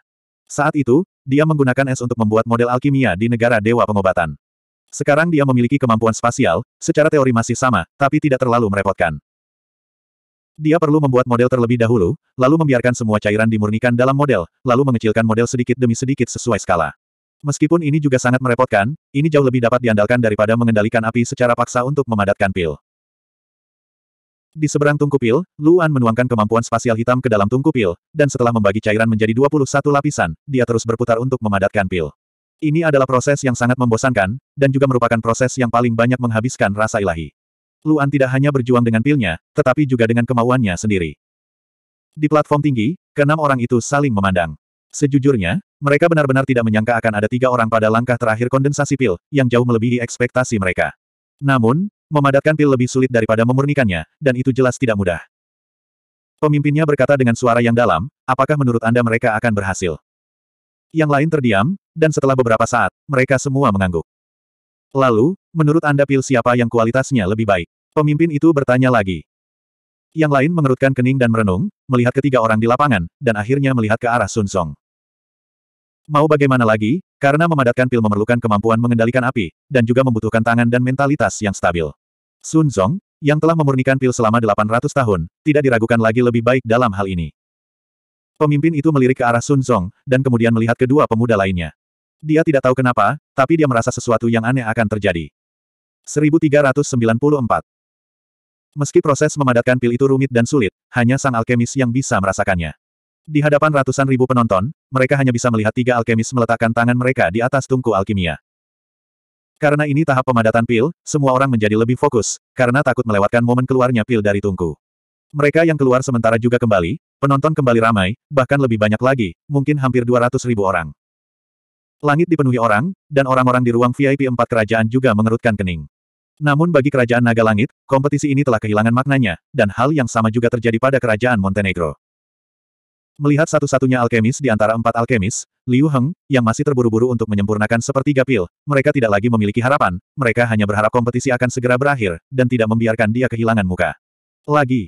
Saat itu, dia menggunakan es untuk membuat model alkimia di negara Dewa Pengobatan. Sekarang dia memiliki kemampuan spasial, secara teori masih sama, tapi tidak terlalu merepotkan. Dia perlu membuat model terlebih dahulu, lalu membiarkan semua cairan dimurnikan dalam model, lalu mengecilkan model sedikit demi sedikit sesuai skala. Meskipun ini juga sangat merepotkan, ini jauh lebih dapat diandalkan daripada mengendalikan api secara paksa untuk memadatkan pil. Di seberang tungku pil, Luan menuangkan kemampuan spasial hitam ke dalam tungku pil, dan setelah membagi cairan menjadi 21 lapisan, dia terus berputar untuk memadatkan pil. Ini adalah proses yang sangat membosankan, dan juga merupakan proses yang paling banyak menghabiskan rasa ilahi. Luan tidak hanya berjuang dengan pilnya, tetapi juga dengan kemauannya sendiri. Di platform tinggi, keenam orang itu saling memandang. Sejujurnya, mereka benar-benar tidak menyangka akan ada tiga orang pada langkah terakhir kondensasi pil, yang jauh melebihi ekspektasi mereka. Namun, memadatkan pil lebih sulit daripada memurnikannya, dan itu jelas tidak mudah. Pemimpinnya berkata dengan suara yang dalam, apakah menurut Anda mereka akan berhasil? Yang lain terdiam, dan setelah beberapa saat, mereka semua mengangguk. Lalu, menurut Anda pil siapa yang kualitasnya lebih baik? Pemimpin itu bertanya lagi. Yang lain mengerutkan kening dan merenung, melihat ketiga orang di lapangan, dan akhirnya melihat ke arah Sun Song. Mau bagaimana lagi, karena memadatkan pil memerlukan kemampuan mengendalikan api, dan juga membutuhkan tangan dan mentalitas yang stabil. Sun Zong, yang telah memurnikan pil selama 800 tahun, tidak diragukan lagi lebih baik dalam hal ini. Pemimpin itu melirik ke arah Sun Zong, dan kemudian melihat kedua pemuda lainnya. Dia tidak tahu kenapa, tapi dia merasa sesuatu yang aneh akan terjadi. 1394 Meski proses memadatkan pil itu rumit dan sulit, hanya sang alkemis yang bisa merasakannya. Di hadapan ratusan ribu penonton, mereka hanya bisa melihat tiga alkemis meletakkan tangan mereka di atas tungku alkimia. Karena ini tahap pemadatan pil, semua orang menjadi lebih fokus, karena takut melewatkan momen keluarnya pil dari tungku. Mereka yang keluar sementara juga kembali, penonton kembali ramai, bahkan lebih banyak lagi, mungkin hampir 200 ribu orang. Langit dipenuhi orang, dan orang-orang di ruang VIP empat kerajaan juga mengerutkan kening. Namun bagi kerajaan naga langit, kompetisi ini telah kehilangan maknanya, dan hal yang sama juga terjadi pada kerajaan Montenegro. Melihat satu-satunya alkemis di antara empat alkemis, Liu Heng, yang masih terburu-buru untuk menyempurnakan sepertiga pil, mereka tidak lagi memiliki harapan, mereka hanya berharap kompetisi akan segera berakhir, dan tidak membiarkan dia kehilangan muka. Lagi,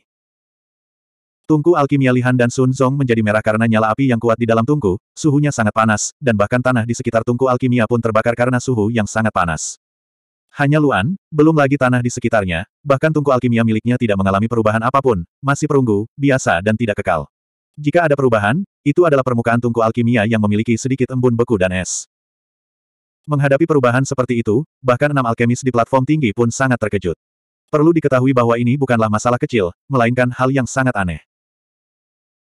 Tungku alkimia Lihan dan Sun Zong menjadi merah karena nyala api yang kuat di dalam tungku, suhunya sangat panas, dan bahkan tanah di sekitar tungku alkimia pun terbakar karena suhu yang sangat panas. Hanya Luan, belum lagi tanah di sekitarnya, bahkan tungku alkimia miliknya tidak mengalami perubahan apapun, masih perunggu, biasa dan tidak kekal. Jika ada perubahan, itu adalah permukaan tungku alkimia yang memiliki sedikit embun beku dan es. Menghadapi perubahan seperti itu, bahkan enam alkemis di platform tinggi pun sangat terkejut. Perlu diketahui bahwa ini bukanlah masalah kecil, melainkan hal yang sangat aneh.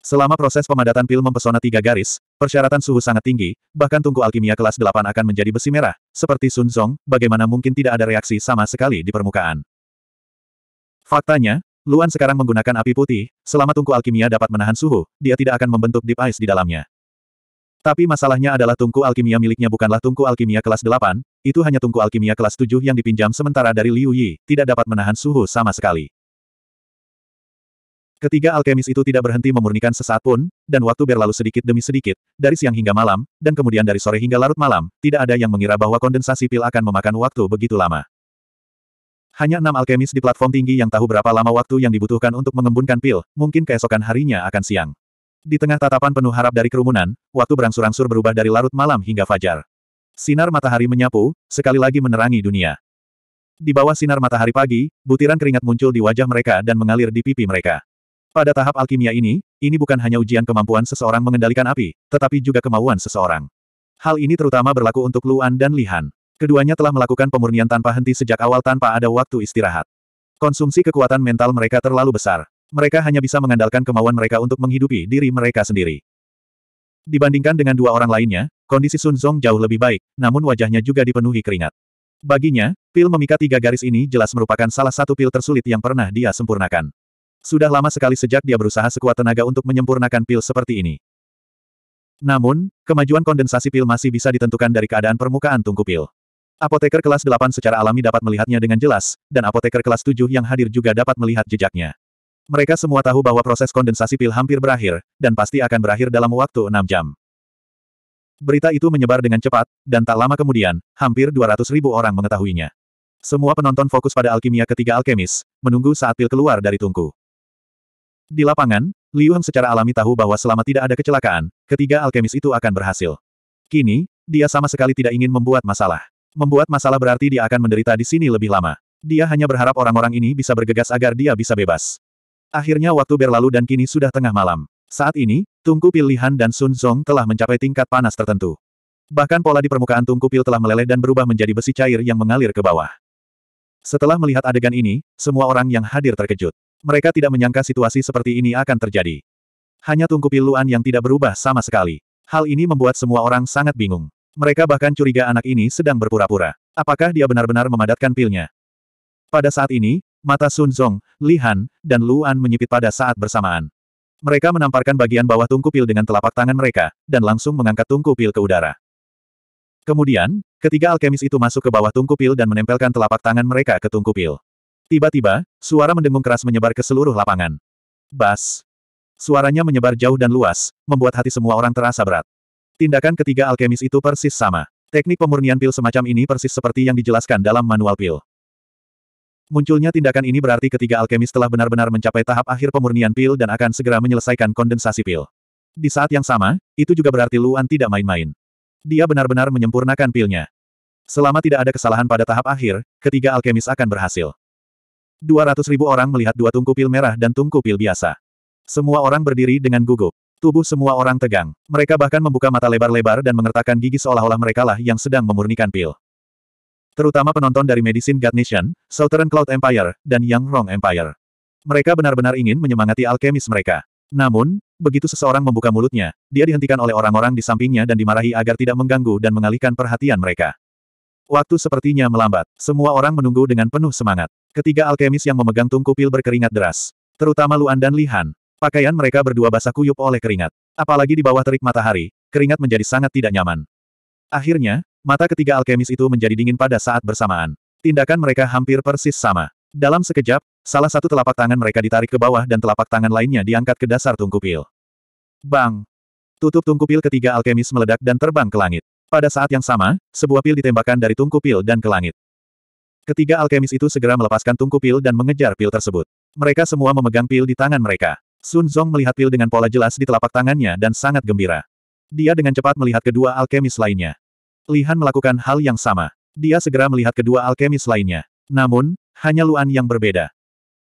Selama proses pemadatan pil mempesona tiga garis, persyaratan suhu sangat tinggi, bahkan tungku alkimia kelas 8 akan menjadi besi merah. Seperti Sun Zong, bagaimana mungkin tidak ada reaksi sama sekali di permukaan. Faktanya, Luan sekarang menggunakan api putih, selama tungku alkimia dapat menahan suhu, dia tidak akan membentuk deep ice di dalamnya. Tapi masalahnya adalah tungku alkimia miliknya bukanlah tungku alkimia kelas 8, itu hanya tungku alkimia kelas 7 yang dipinjam sementara dari Liu Yi, tidak dapat menahan suhu sama sekali. Ketiga alkemis itu tidak berhenti memurnikan sesaat pun, dan waktu berlalu sedikit demi sedikit, dari siang hingga malam, dan kemudian dari sore hingga larut malam, tidak ada yang mengira bahwa kondensasi pil akan memakan waktu begitu lama. Hanya enam alkemis di platform tinggi yang tahu berapa lama waktu yang dibutuhkan untuk mengembunkan pil, mungkin keesokan harinya akan siang. Di tengah tatapan penuh harap dari kerumunan, waktu berangsur-angsur berubah dari larut malam hingga fajar. Sinar matahari menyapu, sekali lagi menerangi dunia. Di bawah sinar matahari pagi, butiran keringat muncul di wajah mereka dan mengalir di pipi mereka. Pada tahap alkimia ini, ini bukan hanya ujian kemampuan seseorang mengendalikan api, tetapi juga kemauan seseorang. Hal ini terutama berlaku untuk Luan dan Lihan. Keduanya telah melakukan pemurnian tanpa henti sejak awal tanpa ada waktu istirahat. Konsumsi kekuatan mental mereka terlalu besar. Mereka hanya bisa mengandalkan kemauan mereka untuk menghidupi diri mereka sendiri. Dibandingkan dengan dua orang lainnya, kondisi Sun Zong jauh lebih baik, namun wajahnya juga dipenuhi keringat. Baginya, pil memikat tiga garis ini jelas merupakan salah satu pil tersulit yang pernah dia sempurnakan. Sudah lama sekali sejak dia berusaha sekuat tenaga untuk menyempurnakan pil seperti ini. Namun, kemajuan kondensasi pil masih bisa ditentukan dari keadaan permukaan tungku pil. Apoteker kelas 8 secara alami dapat melihatnya dengan jelas, dan apoteker kelas 7 yang hadir juga dapat melihat jejaknya. Mereka semua tahu bahwa proses kondensasi pil hampir berakhir, dan pasti akan berakhir dalam waktu 6 jam. Berita itu menyebar dengan cepat, dan tak lama kemudian, hampir 200 ribu orang mengetahuinya. Semua penonton fokus pada alkimia ketiga alkemis, menunggu saat pil keluar dari tungku. Di lapangan, Liu Heng secara alami tahu bahwa selama tidak ada kecelakaan, ketiga alkemis itu akan berhasil. Kini, dia sama sekali tidak ingin membuat masalah. Membuat masalah berarti dia akan menderita di sini lebih lama. Dia hanya berharap orang-orang ini bisa bergegas agar dia bisa bebas. Akhirnya waktu berlalu dan kini sudah tengah malam. Saat ini, tungku pilihan dan Sun Zong telah mencapai tingkat panas tertentu. Bahkan pola di permukaan tungku pil telah meleleh dan berubah menjadi besi cair yang mengalir ke bawah. Setelah melihat adegan ini, semua orang yang hadir terkejut. Mereka tidak menyangka situasi seperti ini akan terjadi. Hanya tungku Luan yang tidak berubah sama sekali. Hal ini membuat semua orang sangat bingung. Mereka bahkan curiga anak ini sedang berpura-pura. Apakah dia benar-benar memadatkan pilnya? Pada saat ini, mata Sun Zong, Li Han, dan Luan menyipit pada saat bersamaan. Mereka menamparkan bagian bawah tungku pil dengan telapak tangan mereka, dan langsung mengangkat tungku pil ke udara. Kemudian, ketiga alkemis itu masuk ke bawah tungku pil dan menempelkan telapak tangan mereka ke tungku pil. Tiba-tiba, suara mendengung keras menyebar ke seluruh lapangan. Bas. Suaranya menyebar jauh dan luas, membuat hati semua orang terasa berat. Tindakan ketiga alkemis itu persis sama. Teknik pemurnian pil semacam ini persis seperti yang dijelaskan dalam manual pil. Munculnya tindakan ini berarti ketiga alkemis telah benar-benar mencapai tahap akhir pemurnian pil dan akan segera menyelesaikan kondensasi pil. Di saat yang sama, itu juga berarti Luan tidak main-main. Dia benar-benar menyempurnakan pilnya. Selama tidak ada kesalahan pada tahap akhir, ketiga alkemis akan berhasil ribu orang melihat dua tungku pil merah dan tungku pil biasa. Semua orang berdiri dengan gugup. Tubuh semua orang tegang. Mereka bahkan membuka mata lebar-lebar dan mengertakkan gigi seolah-olah mereka lah yang sedang memurnikan pil. Terutama penonton dari Medicine God Nation, Southern Cloud Empire, dan Yang Rong Empire. Mereka benar-benar ingin menyemangati alkemis mereka. Namun, Begitu seseorang membuka mulutnya, dia dihentikan oleh orang-orang di sampingnya dan dimarahi agar tidak mengganggu dan mengalihkan perhatian mereka. Waktu sepertinya melambat, semua orang menunggu dengan penuh semangat. Ketiga alkemis yang memegang tungku pil berkeringat deras. Terutama Luan dan Lihan. Pakaian mereka berdua basah kuyup oleh keringat. Apalagi di bawah terik matahari, keringat menjadi sangat tidak nyaman. Akhirnya, mata ketiga alkemis itu menjadi dingin pada saat bersamaan. Tindakan mereka hampir persis sama. Dalam sekejap, salah satu telapak tangan mereka ditarik ke bawah dan telapak tangan lainnya diangkat ke dasar tungku pil. Bang! Tutup tungku pil ketiga alkemis meledak dan terbang ke langit. Pada saat yang sama, sebuah pil ditembakkan dari tungku pil dan ke langit. Ketiga alkemis itu segera melepaskan tungku pil dan mengejar pil tersebut. Mereka semua memegang pil di tangan mereka. Sun Zong melihat pil dengan pola jelas di telapak tangannya dan sangat gembira. Dia dengan cepat melihat kedua alkemis lainnya. Lihan melakukan hal yang sama. Dia segera melihat kedua alkemis lainnya. Namun, hanya Luan yang berbeda.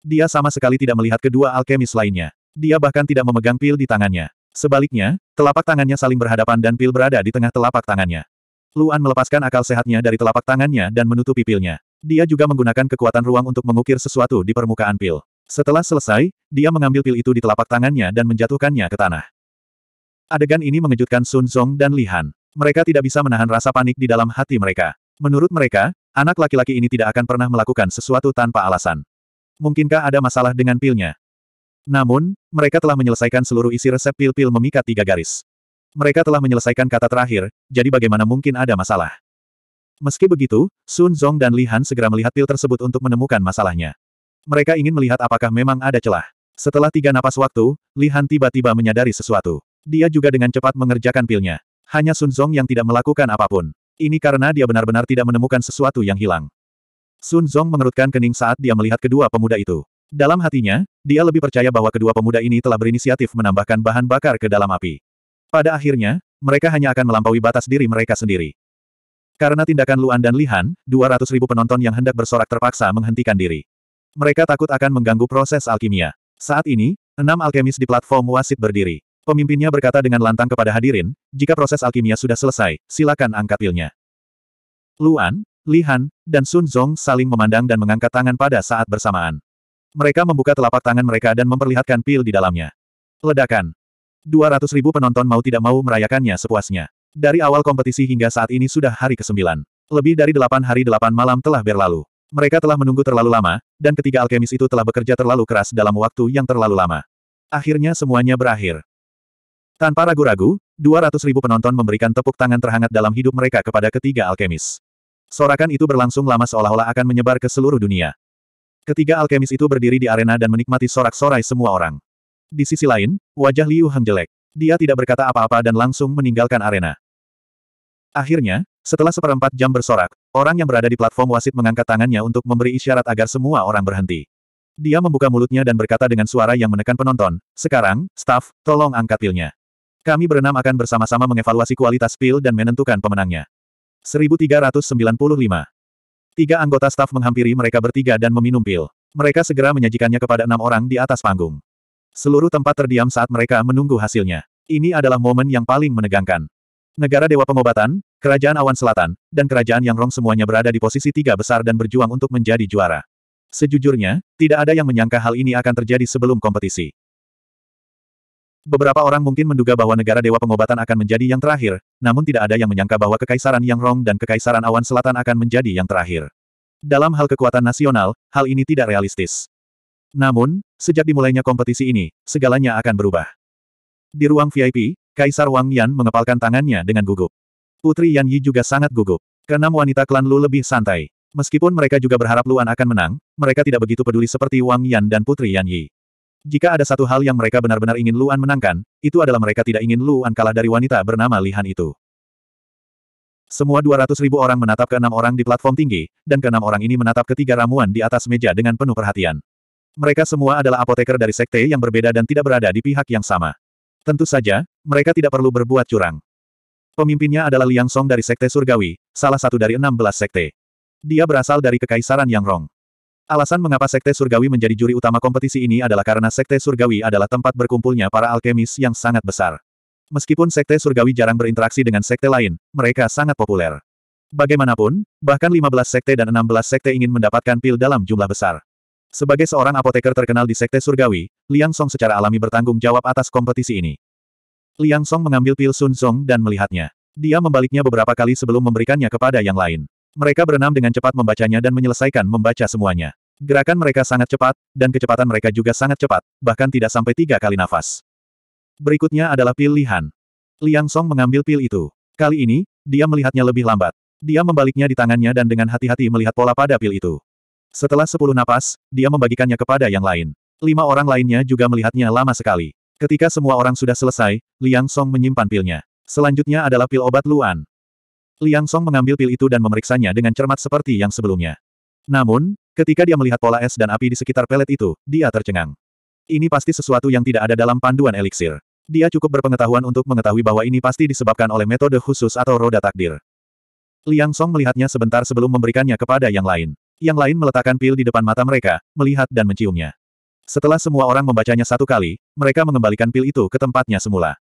Dia sama sekali tidak melihat kedua alkemis lainnya. Dia bahkan tidak memegang pil di tangannya. Sebaliknya, telapak tangannya saling berhadapan dan pil berada di tengah telapak tangannya. Luan melepaskan akal sehatnya dari telapak tangannya dan menutupi pilnya. Dia juga menggunakan kekuatan ruang untuk mengukir sesuatu di permukaan pil. Setelah selesai, dia mengambil pil itu di telapak tangannya dan menjatuhkannya ke tanah. Adegan ini mengejutkan Sun Zong dan Li Han. Mereka tidak bisa menahan rasa panik di dalam hati mereka. Menurut mereka, anak laki-laki ini tidak akan pernah melakukan sesuatu tanpa alasan. Mungkinkah ada masalah dengan pilnya? Namun, mereka telah menyelesaikan seluruh isi resep pil-pil memikat tiga garis. Mereka telah menyelesaikan kata terakhir, jadi bagaimana mungkin ada masalah? Meski begitu, Sun Zong dan Li Han segera melihat pil tersebut untuk menemukan masalahnya. Mereka ingin melihat apakah memang ada celah. Setelah tiga napas waktu, Li Han tiba-tiba menyadari sesuatu. Dia juga dengan cepat mengerjakan pilnya. Hanya Sun Zong yang tidak melakukan apapun. Ini karena dia benar-benar tidak menemukan sesuatu yang hilang. Sun Zong mengerutkan kening saat dia melihat kedua pemuda itu. Dalam hatinya, dia lebih percaya bahwa kedua pemuda ini telah berinisiatif menambahkan bahan bakar ke dalam api. Pada akhirnya, mereka hanya akan melampaui batas diri mereka sendiri. Karena tindakan Luan dan Lihan, 200 ribu penonton yang hendak bersorak terpaksa menghentikan diri. Mereka takut akan mengganggu proses alkimia. Saat ini, enam alkemis di platform wasit berdiri. Pemimpinnya berkata dengan lantang kepada hadirin, jika proses alkimia sudah selesai, silakan angkat pilnya. Luan, Lihan, dan Sun Zong saling memandang dan mengangkat tangan pada saat bersamaan. Mereka membuka telapak tangan mereka dan memperlihatkan pil di dalamnya. Ledakan. 200 ribu penonton mau tidak mau merayakannya sepuasnya. Dari awal kompetisi hingga saat ini sudah hari ke-9. Lebih dari delapan hari delapan malam telah berlalu. Mereka telah menunggu terlalu lama, dan ketiga alkemis itu telah bekerja terlalu keras dalam waktu yang terlalu lama. Akhirnya semuanya berakhir. Tanpa ragu-ragu, 200 ribu penonton memberikan tepuk tangan terhangat dalam hidup mereka kepada ketiga alkemis. Sorakan itu berlangsung lama seolah-olah akan menyebar ke seluruh dunia. Ketiga alkemis itu berdiri di arena dan menikmati sorak-sorai semua orang. Di sisi lain, wajah Liu Heng jelek. Dia tidak berkata apa-apa dan langsung meninggalkan arena. Akhirnya, setelah seperempat jam bersorak, orang yang berada di platform wasit mengangkat tangannya untuk memberi isyarat agar semua orang berhenti. Dia membuka mulutnya dan berkata dengan suara yang menekan penonton, sekarang, staff, tolong angkat pilnya. Kami berenam akan bersama-sama mengevaluasi kualitas pil dan menentukan pemenangnya. 1395 Tiga anggota staf menghampiri mereka bertiga dan meminum pil. Mereka segera menyajikannya kepada enam orang di atas panggung. Seluruh tempat terdiam saat mereka menunggu hasilnya. Ini adalah momen yang paling menegangkan. Negara Dewa Pengobatan, Kerajaan Awan Selatan, dan Kerajaan Yang Rong semuanya berada di posisi tiga besar dan berjuang untuk menjadi juara. Sejujurnya, tidak ada yang menyangka hal ini akan terjadi sebelum kompetisi. Beberapa orang mungkin menduga bahwa negara Dewa Pengobatan akan menjadi yang terakhir, namun tidak ada yang menyangka bahwa Kekaisaran Yang Rong dan Kekaisaran Awan Selatan akan menjadi yang terakhir. Dalam hal kekuatan nasional, hal ini tidak realistis. Namun, sejak dimulainya kompetisi ini, segalanya akan berubah. Di ruang VIP, Kaisar Wang Yan mengepalkan tangannya dengan gugup. Putri Yan Yi juga sangat gugup. Keenam wanita klan Lu lebih santai. Meskipun mereka juga berharap Luan akan menang, mereka tidak begitu peduli seperti Wang Yan dan Putri Yan Yi. Jika ada satu hal yang mereka benar-benar ingin Luan menangkan, itu adalah mereka tidak ingin Luan kalah dari wanita bernama Lihan itu. Semua 200 ribu orang menatap ke enam orang di platform tinggi, dan keenam orang ini menatap ketiga ramuan di atas meja dengan penuh perhatian. Mereka semua adalah apoteker dari sekte yang berbeda dan tidak berada di pihak yang sama. Tentu saja, mereka tidak perlu berbuat curang. Pemimpinnya adalah Liang Song dari Sekte Surgawi, salah satu dari 16 sekte. Dia berasal dari Kekaisaran Yang Rong. Alasan mengapa Sekte Surgawi menjadi juri utama kompetisi ini adalah karena Sekte Surgawi adalah tempat berkumpulnya para alkemis yang sangat besar. Meskipun Sekte Surgawi jarang berinteraksi dengan sekte lain, mereka sangat populer. Bagaimanapun, bahkan 15 sekte dan 16 sekte ingin mendapatkan pil dalam jumlah besar. Sebagai seorang apoteker terkenal di Sekte Surgawi, Liang Song secara alami bertanggung jawab atas kompetisi ini. Liang Song mengambil pil Sun Song dan melihatnya. Dia membaliknya beberapa kali sebelum memberikannya kepada yang lain. Mereka berenam dengan cepat membacanya dan menyelesaikan membaca semuanya. Gerakan mereka sangat cepat, dan kecepatan mereka juga sangat cepat, bahkan tidak sampai tiga kali nafas. Berikutnya adalah pil Lihan. Liang Song mengambil pil itu. Kali ini, dia melihatnya lebih lambat. Dia membaliknya di tangannya dan dengan hati-hati melihat pola pada pil itu. Setelah sepuluh napas, dia membagikannya kepada yang lain. Lima orang lainnya juga melihatnya lama sekali. Ketika semua orang sudah selesai, Liang Song menyimpan pilnya. Selanjutnya adalah pil obat Luan. Liang Song mengambil pil itu dan memeriksanya dengan cermat seperti yang sebelumnya. Namun, ketika dia melihat pola es dan api di sekitar pelet itu, dia tercengang. Ini pasti sesuatu yang tidak ada dalam panduan eliksir. Dia cukup berpengetahuan untuk mengetahui bahwa ini pasti disebabkan oleh metode khusus atau roda takdir. Liang Song melihatnya sebentar sebelum memberikannya kepada yang lain yang lain meletakkan pil di depan mata mereka, melihat dan menciumnya. Setelah semua orang membacanya satu kali, mereka mengembalikan pil itu ke tempatnya semula.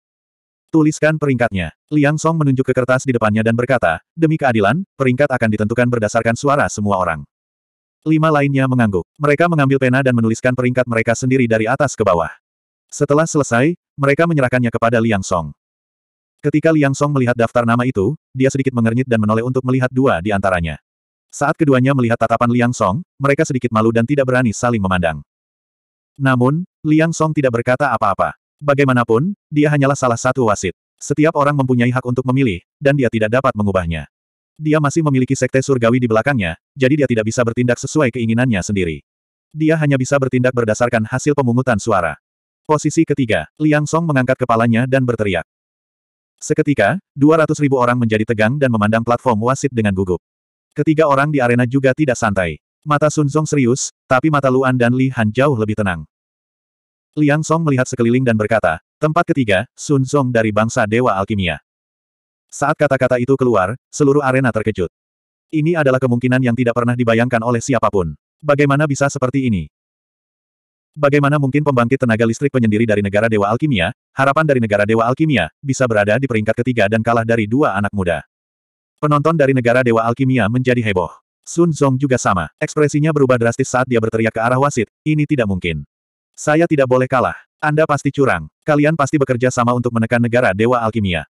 Tuliskan peringkatnya. Liang Song menunjuk ke kertas di depannya dan berkata, demi keadilan, peringkat akan ditentukan berdasarkan suara semua orang. Lima lainnya mengangguk. Mereka mengambil pena dan menuliskan peringkat mereka sendiri dari atas ke bawah. Setelah selesai, mereka menyerahkannya kepada Liang Song. Ketika Liang Song melihat daftar nama itu, dia sedikit mengernyit dan menoleh untuk melihat dua di antaranya. Saat keduanya melihat tatapan Liang Song, mereka sedikit malu dan tidak berani saling memandang. Namun, Liang Song tidak berkata apa-apa. Bagaimanapun, dia hanyalah salah satu wasit. Setiap orang mempunyai hak untuk memilih, dan dia tidak dapat mengubahnya. Dia masih memiliki sekte surgawi di belakangnya, jadi dia tidak bisa bertindak sesuai keinginannya sendiri. Dia hanya bisa bertindak berdasarkan hasil pemungutan suara. Posisi ketiga, Liang Song mengangkat kepalanya dan berteriak. Seketika, 200 ribu orang menjadi tegang dan memandang platform wasit dengan gugup. Ketiga orang di arena juga tidak santai. Mata Sun Sunzong serius, tapi mata Luan dan Li Han jauh lebih tenang. Liang Song melihat sekeliling dan berkata, tempat ketiga, Sun Sunzong dari bangsa Dewa Alkimia. Saat kata-kata itu keluar, seluruh arena terkejut. Ini adalah kemungkinan yang tidak pernah dibayangkan oleh siapapun. Bagaimana bisa seperti ini? Bagaimana mungkin pembangkit tenaga listrik penyendiri dari negara Dewa Alkimia, harapan dari negara Dewa Alkimia, bisa berada di peringkat ketiga dan kalah dari dua anak muda? Penonton dari negara Dewa Alkimia menjadi heboh. Sun Zong juga sama. Ekspresinya berubah drastis saat dia berteriak ke arah wasit, ini tidak mungkin. Saya tidak boleh kalah. Anda pasti curang. Kalian pasti bekerja sama untuk menekan negara Dewa Alkimia.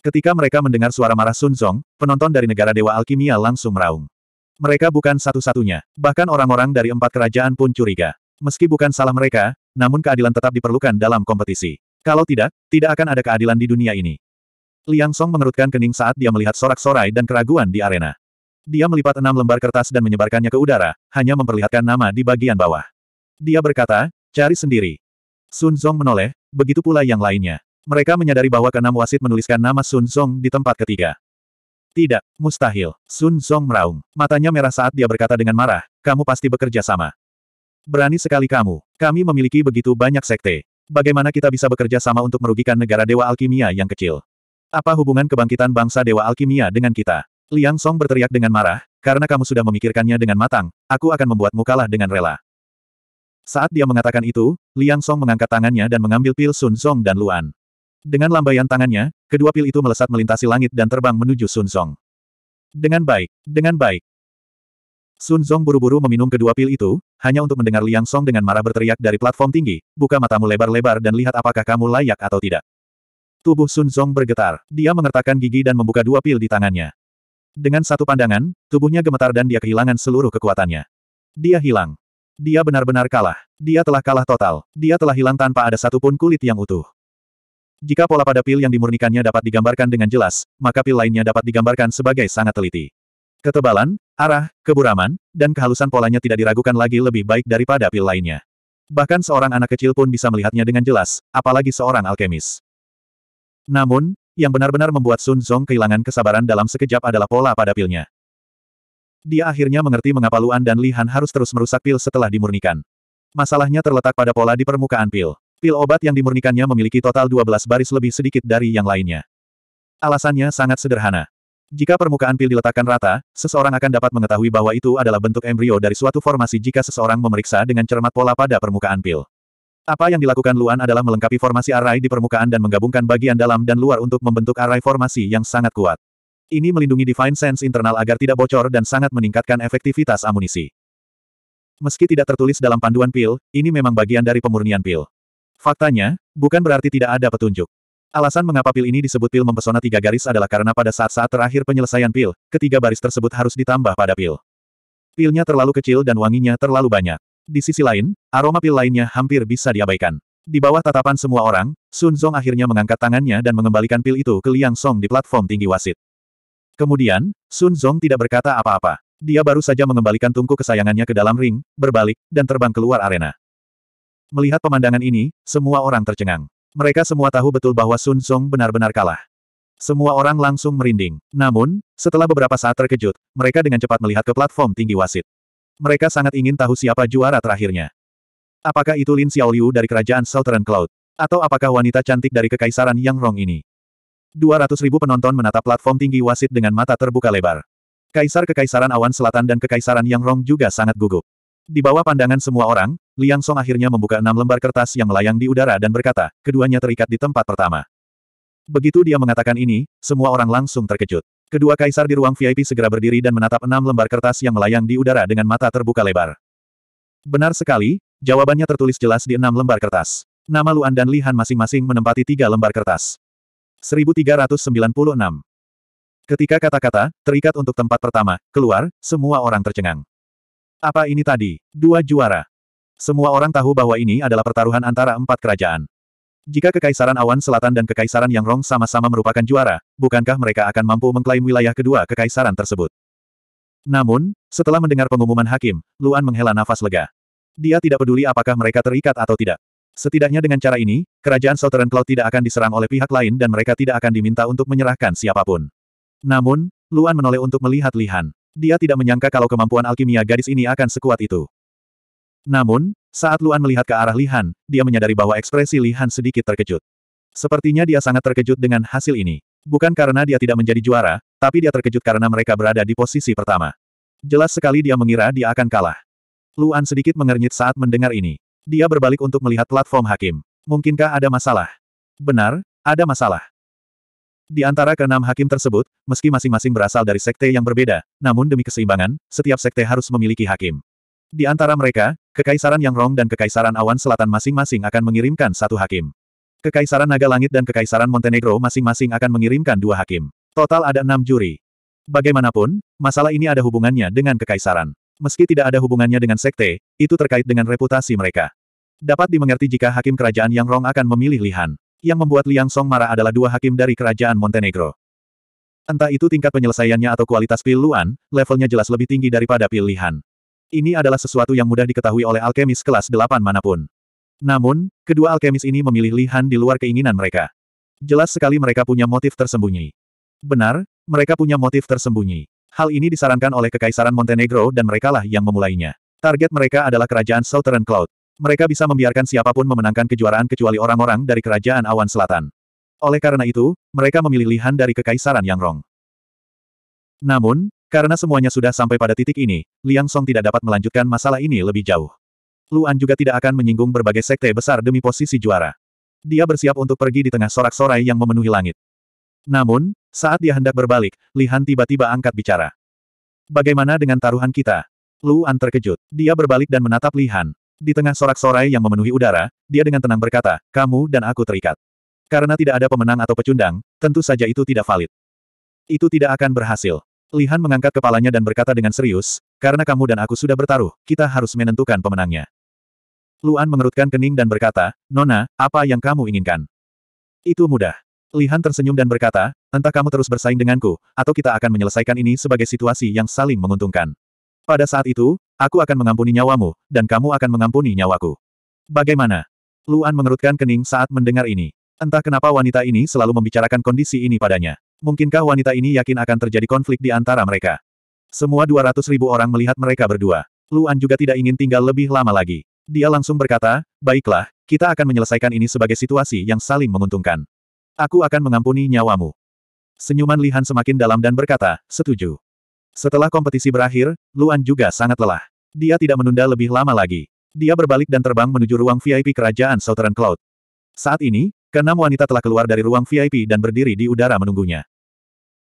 Ketika mereka mendengar suara marah Sun Zong, penonton dari negara Dewa Alkimia langsung meraung. Mereka bukan satu-satunya. Bahkan orang-orang dari empat kerajaan pun curiga. Meski bukan salah mereka, namun keadilan tetap diperlukan dalam kompetisi. Kalau tidak, tidak akan ada keadilan di dunia ini. Liang Song mengerutkan kening saat dia melihat sorak-sorai dan keraguan di arena. Dia melipat enam lembar kertas dan menyebarkannya ke udara, hanya memperlihatkan nama di bagian bawah. Dia berkata, cari sendiri. Sun Zong menoleh, begitu pula yang lainnya. Mereka menyadari bahwa keenam wasit menuliskan nama Sun Zong di tempat ketiga. Tidak, mustahil. Sun Zong meraung. Matanya merah saat dia berkata dengan marah, kamu pasti bekerja sama. Berani sekali kamu. Kami memiliki begitu banyak sekte. Bagaimana kita bisa bekerja sama untuk merugikan negara Dewa Alkimia yang kecil? Apa hubungan kebangkitan bangsa Dewa Alkimia dengan kita? Liang Song berteriak dengan marah, karena kamu sudah memikirkannya dengan matang, aku akan membuatmu kalah dengan rela. Saat dia mengatakan itu, Liang Song mengangkat tangannya dan mengambil pil Sun Song dan Luan. Dengan lambaian tangannya, kedua pil itu melesat melintasi langit dan terbang menuju Sun Song. Dengan baik, dengan baik. Sun Zong buru-buru meminum kedua pil itu, hanya untuk mendengar Liang Song dengan marah berteriak dari platform tinggi, buka matamu lebar-lebar dan lihat apakah kamu layak atau tidak. Tubuh Sun Zong bergetar. Dia mengertakkan gigi dan membuka dua pil di tangannya. Dengan satu pandangan, tubuhnya gemetar dan dia kehilangan seluruh kekuatannya. Dia hilang. Dia benar-benar kalah. Dia telah kalah total. Dia telah hilang tanpa ada satupun kulit yang utuh. Jika pola pada pil yang dimurnikannya dapat digambarkan dengan jelas, maka pil lainnya dapat digambarkan sebagai sangat teliti. Ketebalan, arah, keburaman, dan kehalusan polanya tidak diragukan lagi lebih baik daripada pil lainnya. Bahkan seorang anak kecil pun bisa melihatnya dengan jelas, apalagi seorang alkemis. Namun, yang benar-benar membuat Sun Zong kehilangan kesabaran dalam sekejap adalah pola pada pilnya. Dia akhirnya mengerti mengapa Luan dan Lihan harus terus merusak pil setelah dimurnikan. Masalahnya terletak pada pola di permukaan pil. Pil obat yang dimurnikannya memiliki total 12 baris lebih sedikit dari yang lainnya. Alasannya sangat sederhana. Jika permukaan pil diletakkan rata, seseorang akan dapat mengetahui bahwa itu adalah bentuk embrio dari suatu formasi jika seseorang memeriksa dengan cermat pola pada permukaan pil. Apa yang dilakukan Luan adalah melengkapi formasi arai di permukaan dan menggabungkan bagian dalam dan luar untuk membentuk arai formasi yang sangat kuat. Ini melindungi Divine Sense internal agar tidak bocor dan sangat meningkatkan efektivitas amunisi. Meski tidak tertulis dalam panduan pil, ini memang bagian dari pemurnian pil. Faktanya, bukan berarti tidak ada petunjuk. Alasan mengapa pil ini disebut pil mempesona tiga garis adalah karena pada saat-saat terakhir penyelesaian pil, ketiga baris tersebut harus ditambah pada pil. Pilnya terlalu kecil dan wanginya terlalu banyak. Di sisi lain, aroma pil lainnya hampir bisa diabaikan. Di bawah tatapan semua orang, Sun Zong akhirnya mengangkat tangannya dan mengembalikan pil itu ke Liang Song di platform tinggi wasit. Kemudian, Sun Zong tidak berkata apa-apa. Dia baru saja mengembalikan tungku kesayangannya ke dalam ring, berbalik, dan terbang keluar arena. Melihat pemandangan ini, semua orang tercengang. Mereka semua tahu betul bahwa Sun Zong benar-benar kalah. Semua orang langsung merinding. Namun, setelah beberapa saat terkejut, mereka dengan cepat melihat ke platform tinggi wasit. Mereka sangat ingin tahu siapa juara terakhirnya. Apakah itu Lin Xiaoliu dari kerajaan Southern Cloud? Atau apakah wanita cantik dari kekaisaran Yang Rong ini? 200 ribu penonton menatap platform tinggi wasit dengan mata terbuka lebar. Kaisar Kekaisaran Awan Selatan dan Kekaisaran Yang Rong juga sangat gugup. Di bawah pandangan semua orang, Liang Song akhirnya membuka enam lembar kertas yang melayang di udara dan berkata, keduanya terikat di tempat pertama. Begitu dia mengatakan ini, semua orang langsung terkejut. Kedua kaisar di ruang VIP segera berdiri dan menatap enam lembar kertas yang melayang di udara dengan mata terbuka lebar. Benar sekali, jawabannya tertulis jelas di enam lembar kertas. Nama Luan dan Lihan masing-masing menempati tiga lembar kertas. 1396. Ketika kata-kata, terikat untuk tempat pertama, keluar, semua orang tercengang. Apa ini tadi? Dua juara. Semua orang tahu bahwa ini adalah pertaruhan antara empat kerajaan. Jika Kekaisaran Awan Selatan dan Kekaisaran Yang Rong sama-sama merupakan juara, bukankah mereka akan mampu mengklaim wilayah kedua kekaisaran tersebut? Namun, setelah mendengar pengumuman hakim, Luan menghela nafas lega. Dia tidak peduli apakah mereka terikat atau tidak. Setidaknya dengan cara ini, kerajaan Southern Cloud tidak akan diserang oleh pihak lain dan mereka tidak akan diminta untuk menyerahkan siapapun. Namun, Luan menoleh untuk melihat Lihan. Dia tidak menyangka kalau kemampuan alkimia gadis ini akan sekuat itu. Namun, saat Luan melihat ke arah Lihan, dia menyadari bahwa ekspresi Lihan sedikit terkejut. Sepertinya dia sangat terkejut dengan hasil ini. Bukan karena dia tidak menjadi juara, tapi dia terkejut karena mereka berada di posisi pertama. Jelas sekali dia mengira dia akan kalah. Luan sedikit mengernyit saat mendengar ini. Dia berbalik untuk melihat platform hakim. Mungkinkah ada masalah? Benar, ada masalah. Di antara keenam hakim tersebut, meski masing-masing berasal dari sekte yang berbeda, namun demi keseimbangan, setiap sekte harus memiliki hakim. Di antara mereka, Kekaisaran Yang Rong dan Kekaisaran Awan Selatan masing-masing akan mengirimkan satu hakim. Kekaisaran Naga Langit dan Kekaisaran Montenegro masing-masing akan mengirimkan dua hakim. Total ada enam juri. Bagaimanapun, masalah ini ada hubungannya dengan kekaisaran. Meski tidak ada hubungannya dengan sekte, itu terkait dengan reputasi mereka. Dapat dimengerti jika hakim kerajaan Yang Rong akan memilih Lihan. Yang membuat Liang Song marah adalah dua hakim dari kerajaan Montenegro. Entah itu tingkat penyelesaiannya atau kualitas pil Luan, levelnya jelas lebih tinggi daripada pilihan. Ini adalah sesuatu yang mudah diketahui oleh alkemis kelas delapan manapun. Namun, kedua alkemis ini memilih lihan di luar keinginan mereka. Jelas sekali mereka punya motif tersembunyi. Benar, mereka punya motif tersembunyi. Hal ini disarankan oleh Kekaisaran Montenegro dan merekalah yang memulainya. Target mereka adalah kerajaan Southern Cloud. Mereka bisa membiarkan siapapun memenangkan kejuaraan kecuali orang-orang dari Kerajaan Awan Selatan. Oleh karena itu, mereka memilih Lihan dari Kekaisaran Yang Rong. Namun, karena semuanya sudah sampai pada titik ini, Liang Song tidak dapat melanjutkan masalah ini lebih jauh. Luan juga tidak akan menyinggung berbagai sekte besar demi posisi juara. Dia bersiap untuk pergi di tengah sorak-sorai yang memenuhi langit. Namun, saat dia hendak berbalik, Lihan tiba-tiba angkat bicara. Bagaimana dengan taruhan kita? Luan terkejut. Dia berbalik dan menatap Lihan. Di tengah sorak-sorai yang memenuhi udara, dia dengan tenang berkata, kamu dan aku terikat. Karena tidak ada pemenang atau pecundang, tentu saja itu tidak valid. Itu tidak akan berhasil. Lihan mengangkat kepalanya dan berkata dengan serius, karena kamu dan aku sudah bertaruh, kita harus menentukan pemenangnya. Luan mengerutkan kening dan berkata, Nona, apa yang kamu inginkan? Itu mudah. Lihan tersenyum dan berkata, entah kamu terus bersaing denganku, atau kita akan menyelesaikan ini sebagai situasi yang saling menguntungkan. Pada saat itu, aku akan mengampuni nyawamu, dan kamu akan mengampuni nyawaku. Bagaimana? Luan mengerutkan kening saat mendengar ini. Entah kenapa wanita ini selalu membicarakan kondisi ini padanya. Mungkinkah wanita ini yakin akan terjadi konflik di antara mereka? Semua 200 ribu orang melihat mereka berdua. Luan juga tidak ingin tinggal lebih lama lagi. Dia langsung berkata, baiklah, kita akan menyelesaikan ini sebagai situasi yang saling menguntungkan. Aku akan mengampuni nyawamu. Senyuman Lihan semakin dalam dan berkata, setuju. Setelah kompetisi berakhir, Luan juga sangat lelah. Dia tidak menunda lebih lama lagi. Dia berbalik dan terbang menuju ruang VIP kerajaan Southern Cloud. Saat ini, Keenam wanita telah keluar dari ruang VIP dan berdiri di udara menunggunya.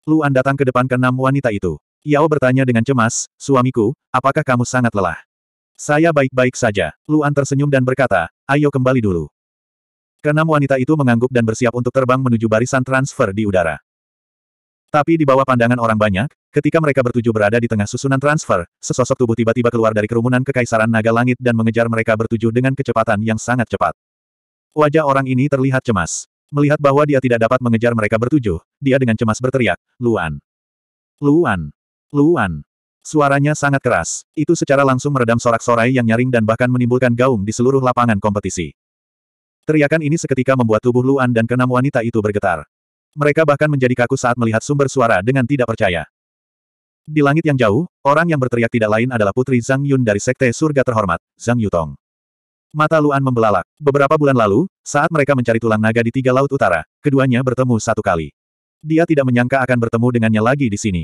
Luan datang ke depan keenam wanita itu. Yao bertanya dengan cemas, suamiku, apakah kamu sangat lelah? Saya baik-baik saja. Luan tersenyum dan berkata, ayo kembali dulu. Keenam wanita itu mengangguk dan bersiap untuk terbang menuju barisan transfer di udara. Tapi di bawah pandangan orang banyak, ketika mereka bertuju berada di tengah susunan transfer, sesosok tubuh tiba-tiba keluar dari kerumunan kekaisaran naga langit dan mengejar mereka bertuju dengan kecepatan yang sangat cepat. Wajah orang ini terlihat cemas. Melihat bahwa dia tidak dapat mengejar mereka bertujuh, dia dengan cemas berteriak, Luan. Luan. Luan. Suaranya sangat keras. Itu secara langsung meredam sorak-sorai yang nyaring dan bahkan menimbulkan gaung di seluruh lapangan kompetisi. Teriakan ini seketika membuat tubuh Luan dan keenam wanita itu bergetar. Mereka bahkan menjadi kaku saat melihat sumber suara dengan tidak percaya. Di langit yang jauh, orang yang berteriak tidak lain adalah Putri Zhang Yun dari Sekte Surga Terhormat, Zhang Yutong. Mata Luan membelalak. Beberapa bulan lalu, saat mereka mencari tulang naga di tiga laut utara, keduanya bertemu satu kali. Dia tidak menyangka akan bertemu dengannya lagi di sini.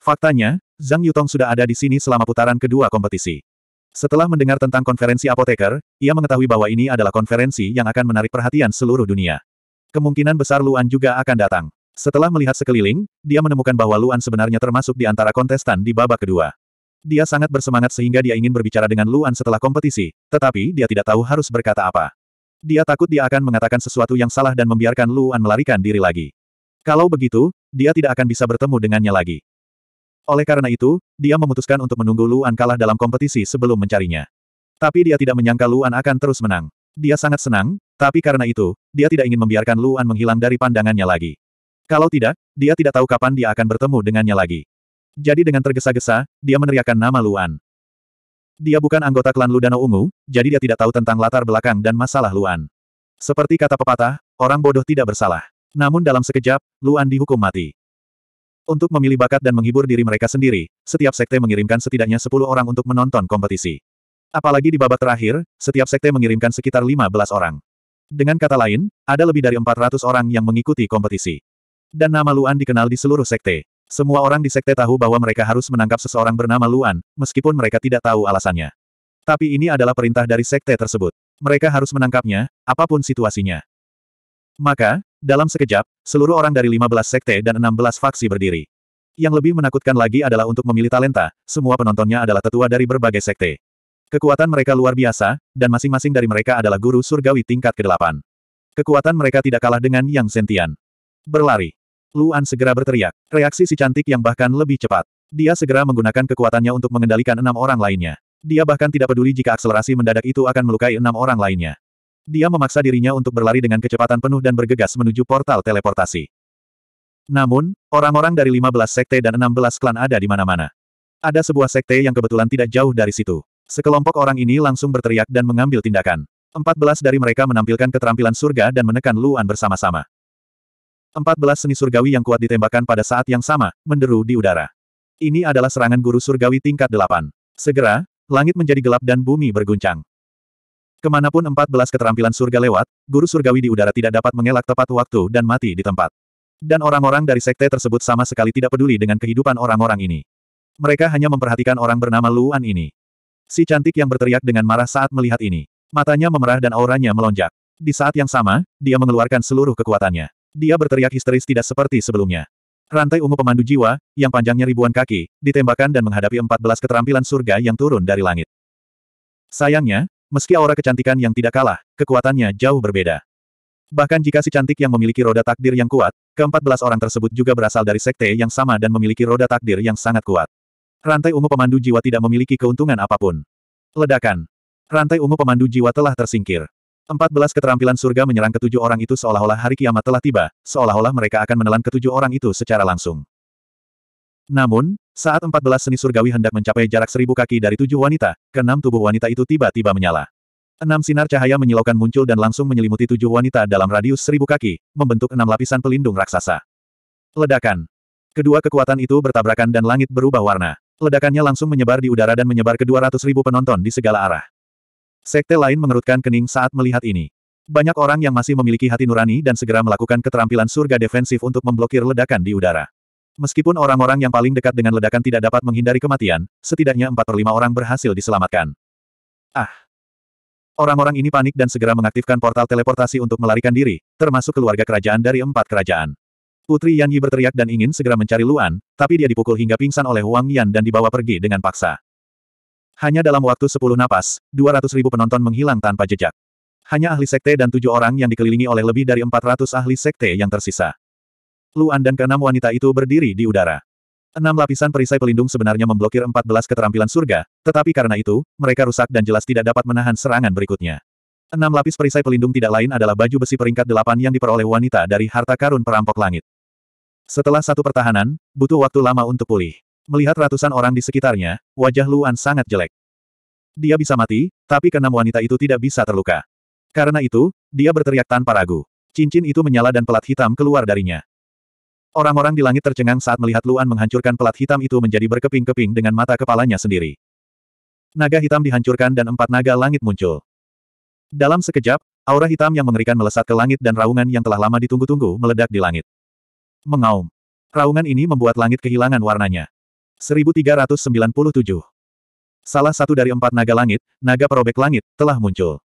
Faktanya, Zhang Yutong sudah ada di sini selama putaran kedua kompetisi. Setelah mendengar tentang konferensi apoteker, ia mengetahui bahwa ini adalah konferensi yang akan menarik perhatian seluruh dunia. Kemungkinan besar Luan juga akan datang. Setelah melihat sekeliling, dia menemukan bahwa Luan sebenarnya termasuk di antara kontestan di babak kedua. Dia sangat bersemangat sehingga dia ingin berbicara dengan Luan setelah kompetisi, tetapi dia tidak tahu harus berkata apa. Dia takut dia akan mengatakan sesuatu yang salah dan membiarkan Luan melarikan diri lagi. Kalau begitu, dia tidak akan bisa bertemu dengannya lagi. Oleh karena itu, dia memutuskan untuk menunggu Luan kalah dalam kompetisi sebelum mencarinya. Tapi dia tidak menyangka Luan akan terus menang. Dia sangat senang, tapi karena itu, dia tidak ingin membiarkan Luan menghilang dari pandangannya lagi. Kalau tidak, dia tidak tahu kapan dia akan bertemu dengannya lagi. Jadi dengan tergesa-gesa, dia meneriakkan nama Luan. Dia bukan anggota klan Lu Ungu, jadi dia tidak tahu tentang latar belakang dan masalah Luan. Seperti kata pepatah, orang bodoh tidak bersalah. Namun dalam sekejap, Luan dihukum mati. Untuk memilih bakat dan menghibur diri mereka sendiri, setiap sekte mengirimkan setidaknya 10 orang untuk menonton kompetisi. Apalagi di babak terakhir, setiap sekte mengirimkan sekitar 15 orang. Dengan kata lain, ada lebih dari 400 orang yang mengikuti kompetisi. Dan nama Luan dikenal di seluruh sekte. Semua orang di sekte tahu bahwa mereka harus menangkap seseorang bernama Luan, meskipun mereka tidak tahu alasannya. Tapi ini adalah perintah dari sekte tersebut. Mereka harus menangkapnya, apapun situasinya. Maka, dalam sekejap, seluruh orang dari 15 sekte dan 16 faksi berdiri. Yang lebih menakutkan lagi adalah untuk memilih talenta, semua penontonnya adalah tetua dari berbagai sekte. Kekuatan mereka luar biasa, dan masing-masing dari mereka adalah guru surgawi tingkat ke-8. Kekuatan mereka tidak kalah dengan Yang Sentian. Berlari. Luan segera berteriak. Reaksi si cantik yang bahkan lebih cepat. Dia segera menggunakan kekuatannya untuk mengendalikan enam orang lainnya. Dia bahkan tidak peduli jika akselerasi mendadak itu akan melukai enam orang lainnya. Dia memaksa dirinya untuk berlari dengan kecepatan penuh dan bergegas menuju portal teleportasi. Namun, orang-orang dari 15 sekte dan 16 klan ada di mana-mana. Ada sebuah sekte yang kebetulan tidak jauh dari situ. Sekelompok orang ini langsung berteriak dan mengambil tindakan. 14 dari mereka menampilkan keterampilan surga dan menekan Luan bersama-sama. Empat belas seni surgawi yang kuat ditembakkan pada saat yang sama, menderu di udara. Ini adalah serangan guru surgawi tingkat delapan. Segera, langit menjadi gelap dan bumi berguncang. Kemanapun empat belas keterampilan surga lewat, guru surgawi di udara tidak dapat mengelak tepat waktu dan mati di tempat. Dan orang-orang dari sekte tersebut sama sekali tidak peduli dengan kehidupan orang-orang ini. Mereka hanya memperhatikan orang bernama Luan ini. Si cantik yang berteriak dengan marah saat melihat ini. Matanya memerah dan auranya melonjak. Di saat yang sama, dia mengeluarkan seluruh kekuatannya. Dia berteriak histeris tidak seperti sebelumnya. Rantai ungu pemandu jiwa, yang panjangnya ribuan kaki, ditembakkan dan menghadapi 14 keterampilan surga yang turun dari langit. Sayangnya, meski aura kecantikan yang tidak kalah, kekuatannya jauh berbeda. Bahkan jika si cantik yang memiliki roda takdir yang kuat, ke-14 orang tersebut juga berasal dari sekte yang sama dan memiliki roda takdir yang sangat kuat. Rantai ungu pemandu jiwa tidak memiliki keuntungan apapun. Ledakan. Rantai ungu pemandu jiwa telah tersingkir. 14 keterampilan surga menyerang ketujuh orang itu seolah-olah hari kiamat telah tiba, seolah-olah mereka akan menelan ketujuh orang itu secara langsung. Namun, saat 14 seni surgawi hendak mencapai jarak seribu kaki dari tujuh wanita, keenam tubuh wanita itu tiba-tiba menyala. Enam sinar cahaya menyilaukan muncul dan langsung menyelimuti tujuh wanita dalam radius seribu kaki, membentuk enam lapisan pelindung raksasa. Ledakan. Kedua kekuatan itu bertabrakan dan langit berubah warna. Ledakannya langsung menyebar di udara dan menyebar ke dua ratus ribu penonton di segala arah. Sekte lain mengerutkan kening saat melihat ini. Banyak orang yang masih memiliki hati nurani dan segera melakukan keterampilan surga defensif untuk memblokir ledakan di udara. Meskipun orang-orang yang paling dekat dengan ledakan tidak dapat menghindari kematian, setidaknya 4 per 5 orang berhasil diselamatkan. Ah! Orang-orang ini panik dan segera mengaktifkan portal teleportasi untuk melarikan diri, termasuk keluarga kerajaan dari empat kerajaan. Putri Yan Yi berteriak dan ingin segera mencari Luan, tapi dia dipukul hingga pingsan oleh Huang Yan dan dibawa pergi dengan paksa. Hanya dalam waktu 10 napas, 200 ribu penonton menghilang tanpa jejak. Hanya ahli sekte dan tujuh orang yang dikelilingi oleh lebih dari 400 ahli sekte yang tersisa. Luan dan keenam wanita itu berdiri di udara. Enam lapisan perisai pelindung sebenarnya memblokir 14 keterampilan surga, tetapi karena itu, mereka rusak dan jelas tidak dapat menahan serangan berikutnya. Enam lapis perisai pelindung tidak lain adalah baju besi peringkat delapan yang diperoleh wanita dari harta karun perampok langit. Setelah satu pertahanan, butuh waktu lama untuk pulih. Melihat ratusan orang di sekitarnya, wajah Luan sangat jelek. Dia bisa mati, tapi karena wanita itu tidak bisa terluka. Karena itu, dia berteriak tanpa ragu. Cincin itu menyala dan pelat hitam keluar darinya. Orang-orang di langit tercengang saat melihat Luan menghancurkan pelat hitam itu menjadi berkeping-keping dengan mata kepalanya sendiri. Naga hitam dihancurkan dan empat naga langit muncul. Dalam sekejap, aura hitam yang mengerikan melesat ke langit dan raungan yang telah lama ditunggu-tunggu meledak di langit. Mengaum. Raungan ini membuat langit kehilangan warnanya. 1397. Salah satu dari empat naga langit, naga perobek langit, telah muncul.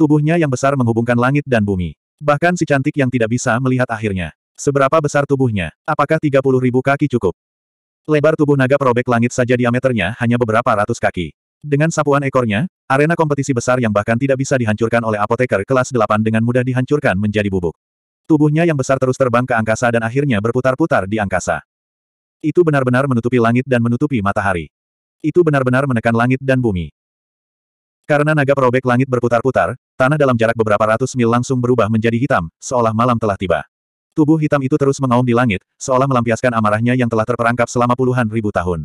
Tubuhnya yang besar menghubungkan langit dan bumi. Bahkan si cantik yang tidak bisa melihat akhirnya. Seberapa besar tubuhnya? Apakah 30 ribu kaki cukup? Lebar tubuh naga perobek langit saja diameternya hanya beberapa ratus kaki. Dengan sapuan ekornya, arena kompetisi besar yang bahkan tidak bisa dihancurkan oleh apoteker kelas 8 dengan mudah dihancurkan menjadi bubuk. Tubuhnya yang besar terus terbang ke angkasa dan akhirnya berputar-putar di angkasa. Itu benar-benar menutupi langit dan menutupi matahari. Itu benar-benar menekan langit dan bumi. Karena naga perobek langit berputar-putar, tanah dalam jarak beberapa ratus mil langsung berubah menjadi hitam, seolah malam telah tiba. Tubuh hitam itu terus mengaum di langit, seolah melampiaskan amarahnya yang telah terperangkap selama puluhan ribu tahun.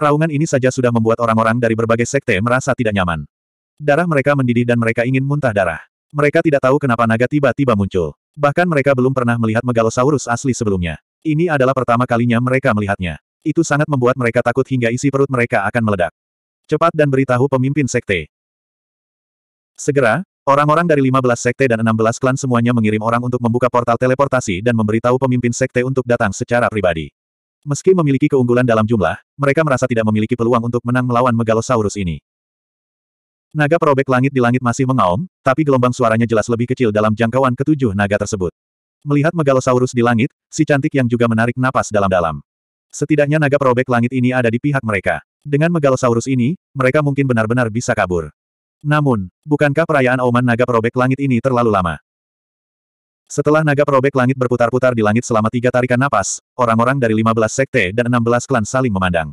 Raungan ini saja sudah membuat orang-orang dari berbagai sekte merasa tidak nyaman. Darah mereka mendidih dan mereka ingin muntah darah. Mereka tidak tahu kenapa naga tiba-tiba muncul. Bahkan mereka belum pernah melihat megalosaurus asli sebelumnya. Ini adalah pertama kalinya mereka melihatnya. Itu sangat membuat mereka takut hingga isi perut mereka akan meledak. Cepat dan beritahu pemimpin sekte. Segera, orang-orang dari 15 sekte dan 16 klan semuanya mengirim orang untuk membuka portal teleportasi dan memberitahu pemimpin sekte untuk datang secara pribadi. Meski memiliki keunggulan dalam jumlah, mereka merasa tidak memiliki peluang untuk menang melawan Megalosaurus ini. Naga perobek langit di langit masih mengaum, tapi gelombang suaranya jelas lebih kecil dalam jangkauan ketujuh naga tersebut. Melihat Megalosaurus di langit, si cantik yang juga menarik napas dalam-dalam. Setidaknya naga perobek langit ini ada di pihak mereka. Dengan Megalosaurus ini, mereka mungkin benar-benar bisa kabur. Namun, bukankah perayaan Oman naga perobek langit ini terlalu lama? Setelah naga perobek langit berputar-putar di langit selama tiga tarikan napas, orang-orang dari 15 sekte dan 16 klan saling memandang.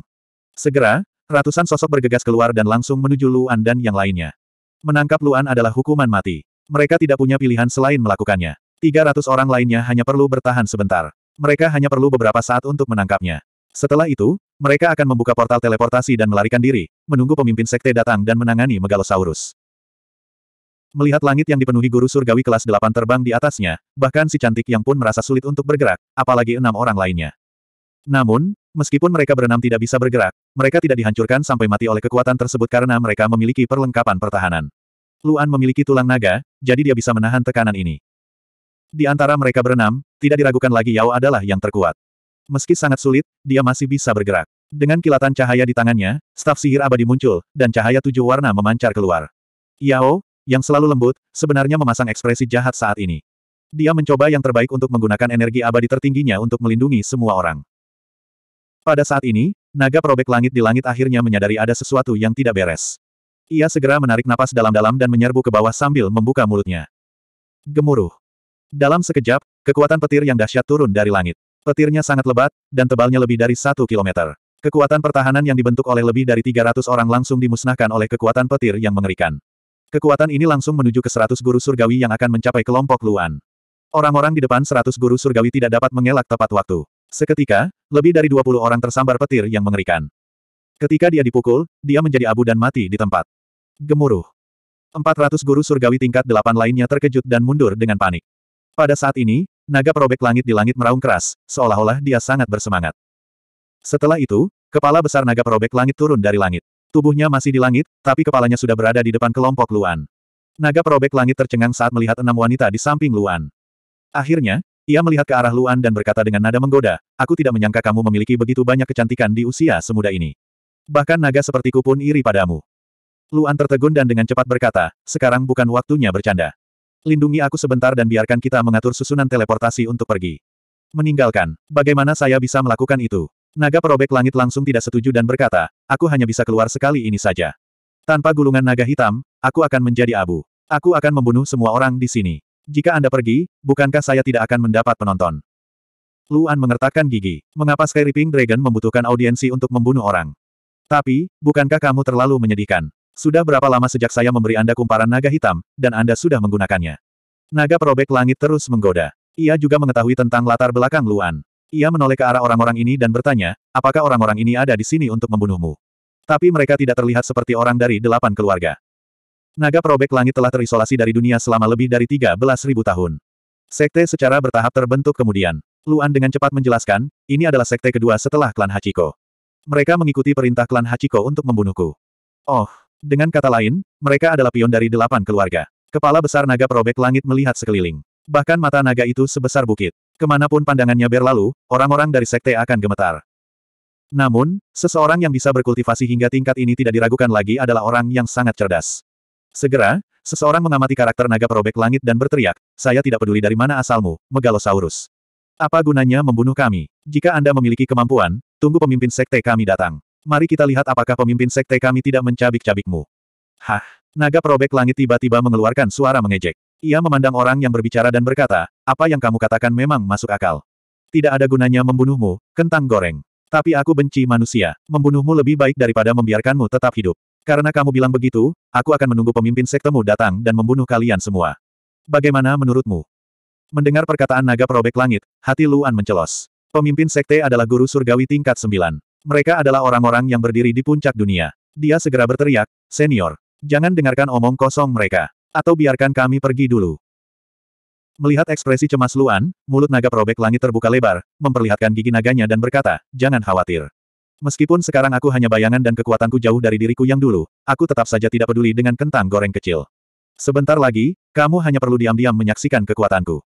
Segera, ratusan sosok bergegas keluar dan langsung menuju Luan dan yang lainnya. Menangkap Luan adalah hukuman mati. Mereka tidak punya pilihan selain melakukannya. 300 orang lainnya hanya perlu bertahan sebentar. Mereka hanya perlu beberapa saat untuk menangkapnya. Setelah itu, mereka akan membuka portal teleportasi dan melarikan diri, menunggu pemimpin sekte datang dan menangani Megalosaurus. Melihat langit yang dipenuhi guru surgawi kelas 8 terbang di atasnya, bahkan si cantik yang pun merasa sulit untuk bergerak, apalagi enam orang lainnya. Namun, meskipun mereka berenam tidak bisa bergerak, mereka tidak dihancurkan sampai mati oleh kekuatan tersebut karena mereka memiliki perlengkapan pertahanan. Luan memiliki tulang naga, jadi dia bisa menahan tekanan ini. Di antara mereka berenam, tidak diragukan lagi Yao adalah yang terkuat. Meski sangat sulit, dia masih bisa bergerak. Dengan kilatan cahaya di tangannya, staf sihir abadi muncul, dan cahaya tujuh warna memancar keluar. Yao, yang selalu lembut, sebenarnya memasang ekspresi jahat saat ini. Dia mencoba yang terbaik untuk menggunakan energi abadi tertingginya untuk melindungi semua orang. Pada saat ini, naga probek langit di langit akhirnya menyadari ada sesuatu yang tidak beres. Ia segera menarik napas dalam-dalam dan menyerbu ke bawah sambil membuka mulutnya. Gemuruh. Dalam sekejap, kekuatan petir yang dahsyat turun dari langit. Petirnya sangat lebat, dan tebalnya lebih dari satu kilometer. Kekuatan pertahanan yang dibentuk oleh lebih dari 300 orang langsung dimusnahkan oleh kekuatan petir yang mengerikan. Kekuatan ini langsung menuju ke 100 guru surgawi yang akan mencapai kelompok Luan. Orang-orang di depan 100 guru surgawi tidak dapat mengelak tepat waktu. Seketika, lebih dari 20 orang tersambar petir yang mengerikan. Ketika dia dipukul, dia menjadi abu dan mati di tempat. Gemuruh. 400 guru surgawi tingkat 8 lainnya terkejut dan mundur dengan panik. Pada saat ini, naga perobek langit di langit meraung keras, seolah-olah dia sangat bersemangat. Setelah itu, kepala besar naga perobek langit turun dari langit. Tubuhnya masih di langit, tapi kepalanya sudah berada di depan kelompok Luan. Naga perobek langit tercengang saat melihat enam wanita di samping Luan. Akhirnya, ia melihat ke arah Luan dan berkata dengan nada menggoda, aku tidak menyangka kamu memiliki begitu banyak kecantikan di usia semuda ini. Bahkan naga sepertiku pun iri padamu. Luan tertegun dan dengan cepat berkata, sekarang bukan waktunya bercanda. Lindungi aku sebentar dan biarkan kita mengatur susunan teleportasi untuk pergi. Meninggalkan. Bagaimana saya bisa melakukan itu? Naga perobek langit langsung tidak setuju dan berkata, aku hanya bisa keluar sekali ini saja. Tanpa gulungan naga hitam, aku akan menjadi abu. Aku akan membunuh semua orang di sini. Jika Anda pergi, bukankah saya tidak akan mendapat penonton? Luan mengertakkan gigi. Mengapa Skyripping Dragon membutuhkan audiensi untuk membunuh orang? Tapi, bukankah kamu terlalu menyedihkan? Sudah berapa lama sejak saya memberi Anda kumparan naga hitam, dan Anda sudah menggunakannya. Naga perobek langit terus menggoda. Ia juga mengetahui tentang latar belakang Luan. Ia menoleh ke arah orang-orang ini dan bertanya, apakah orang-orang ini ada di sini untuk membunuhmu? Tapi mereka tidak terlihat seperti orang dari delapan keluarga. Naga perobek langit telah terisolasi dari dunia selama lebih dari tiga belas ribu tahun. Sekte secara bertahap terbentuk kemudian. Luan dengan cepat menjelaskan, ini adalah sekte kedua setelah klan Hachiko. Mereka mengikuti perintah klan Hachiko untuk membunuhku. Oh, dengan kata lain, mereka adalah pion dari delapan keluarga. Kepala besar naga perobek langit melihat sekeliling. Bahkan mata naga itu sebesar bukit. Kemanapun pandangannya berlalu, orang-orang dari sekte akan gemetar. Namun, seseorang yang bisa berkultivasi hingga tingkat ini tidak diragukan lagi adalah orang yang sangat cerdas. Segera, seseorang mengamati karakter naga perobek langit dan berteriak, saya tidak peduli dari mana asalmu, Megalosaurus. Apa gunanya membunuh kami? Jika Anda memiliki kemampuan, tunggu pemimpin sekte kami datang. Mari kita lihat apakah pemimpin sekte kami tidak mencabik-cabikmu. Hah, naga perobek langit tiba-tiba mengeluarkan suara mengejek. Ia memandang orang yang berbicara dan berkata, apa yang kamu katakan memang masuk akal. Tidak ada gunanya membunuhmu, kentang goreng. Tapi aku benci manusia. Membunuhmu lebih baik daripada membiarkanmu tetap hidup. Karena kamu bilang begitu, aku akan menunggu pemimpin sektemu datang dan membunuh kalian semua. Bagaimana menurutmu? Mendengar perkataan naga perobek langit, hati Luan mencelos. Pemimpin sekte adalah guru surgawi tingkat 9. Mereka adalah orang-orang yang berdiri di puncak dunia. Dia segera berteriak, Senior, jangan dengarkan omong kosong mereka. Atau biarkan kami pergi dulu. Melihat ekspresi cemas Luan, mulut naga perobek langit terbuka lebar, memperlihatkan gigi naganya dan berkata, jangan khawatir. Meskipun sekarang aku hanya bayangan dan kekuatanku jauh dari diriku yang dulu, aku tetap saja tidak peduli dengan kentang goreng kecil. Sebentar lagi, kamu hanya perlu diam-diam menyaksikan kekuatanku.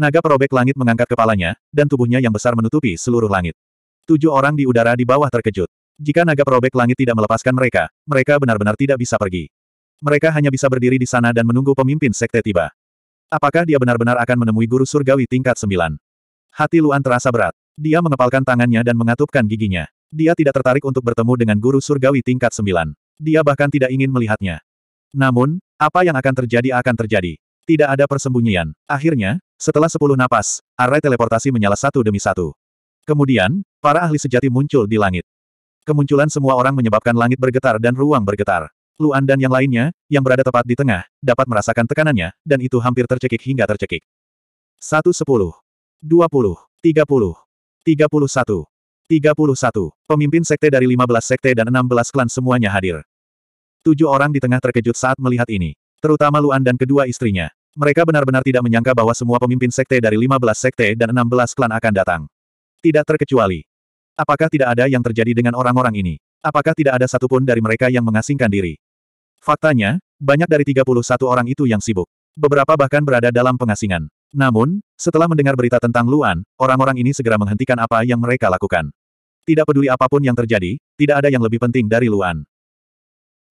Naga perobek langit mengangkat kepalanya, dan tubuhnya yang besar menutupi seluruh langit. Tujuh orang di udara di bawah terkejut. Jika naga perobek langit tidak melepaskan mereka, mereka benar-benar tidak bisa pergi. Mereka hanya bisa berdiri di sana dan menunggu pemimpin sekte tiba. Apakah dia benar-benar akan menemui guru surgawi tingkat sembilan? Hati Luan terasa berat. Dia mengepalkan tangannya dan mengatupkan giginya. Dia tidak tertarik untuk bertemu dengan guru surgawi tingkat sembilan. Dia bahkan tidak ingin melihatnya. Namun, apa yang akan terjadi akan terjadi. Tidak ada persembunyian. Akhirnya, setelah sepuluh napas, array teleportasi menyala satu demi satu. Kemudian, para ahli sejati muncul di langit. Kemunculan semua orang menyebabkan langit bergetar dan ruang bergetar. Luan dan yang lainnya, yang berada tepat di tengah, dapat merasakan tekanannya, dan itu hampir tercekik hingga tercekik. 1 10 20 30 31 31. Pemimpin sekte dari 15 sekte dan 16 klan semuanya hadir. Tujuh orang di tengah terkejut saat melihat ini. Terutama Luan dan kedua istrinya. Mereka benar-benar tidak menyangka bahwa semua pemimpin sekte dari 15 sekte dan 16 klan akan datang. Tidak terkecuali. Apakah tidak ada yang terjadi dengan orang-orang ini? Apakah tidak ada satupun dari mereka yang mengasingkan diri? Faktanya, banyak dari 31 orang itu yang sibuk. Beberapa bahkan berada dalam pengasingan. Namun, setelah mendengar berita tentang Luan, orang-orang ini segera menghentikan apa yang mereka lakukan. Tidak peduli apapun yang terjadi, tidak ada yang lebih penting dari Luan.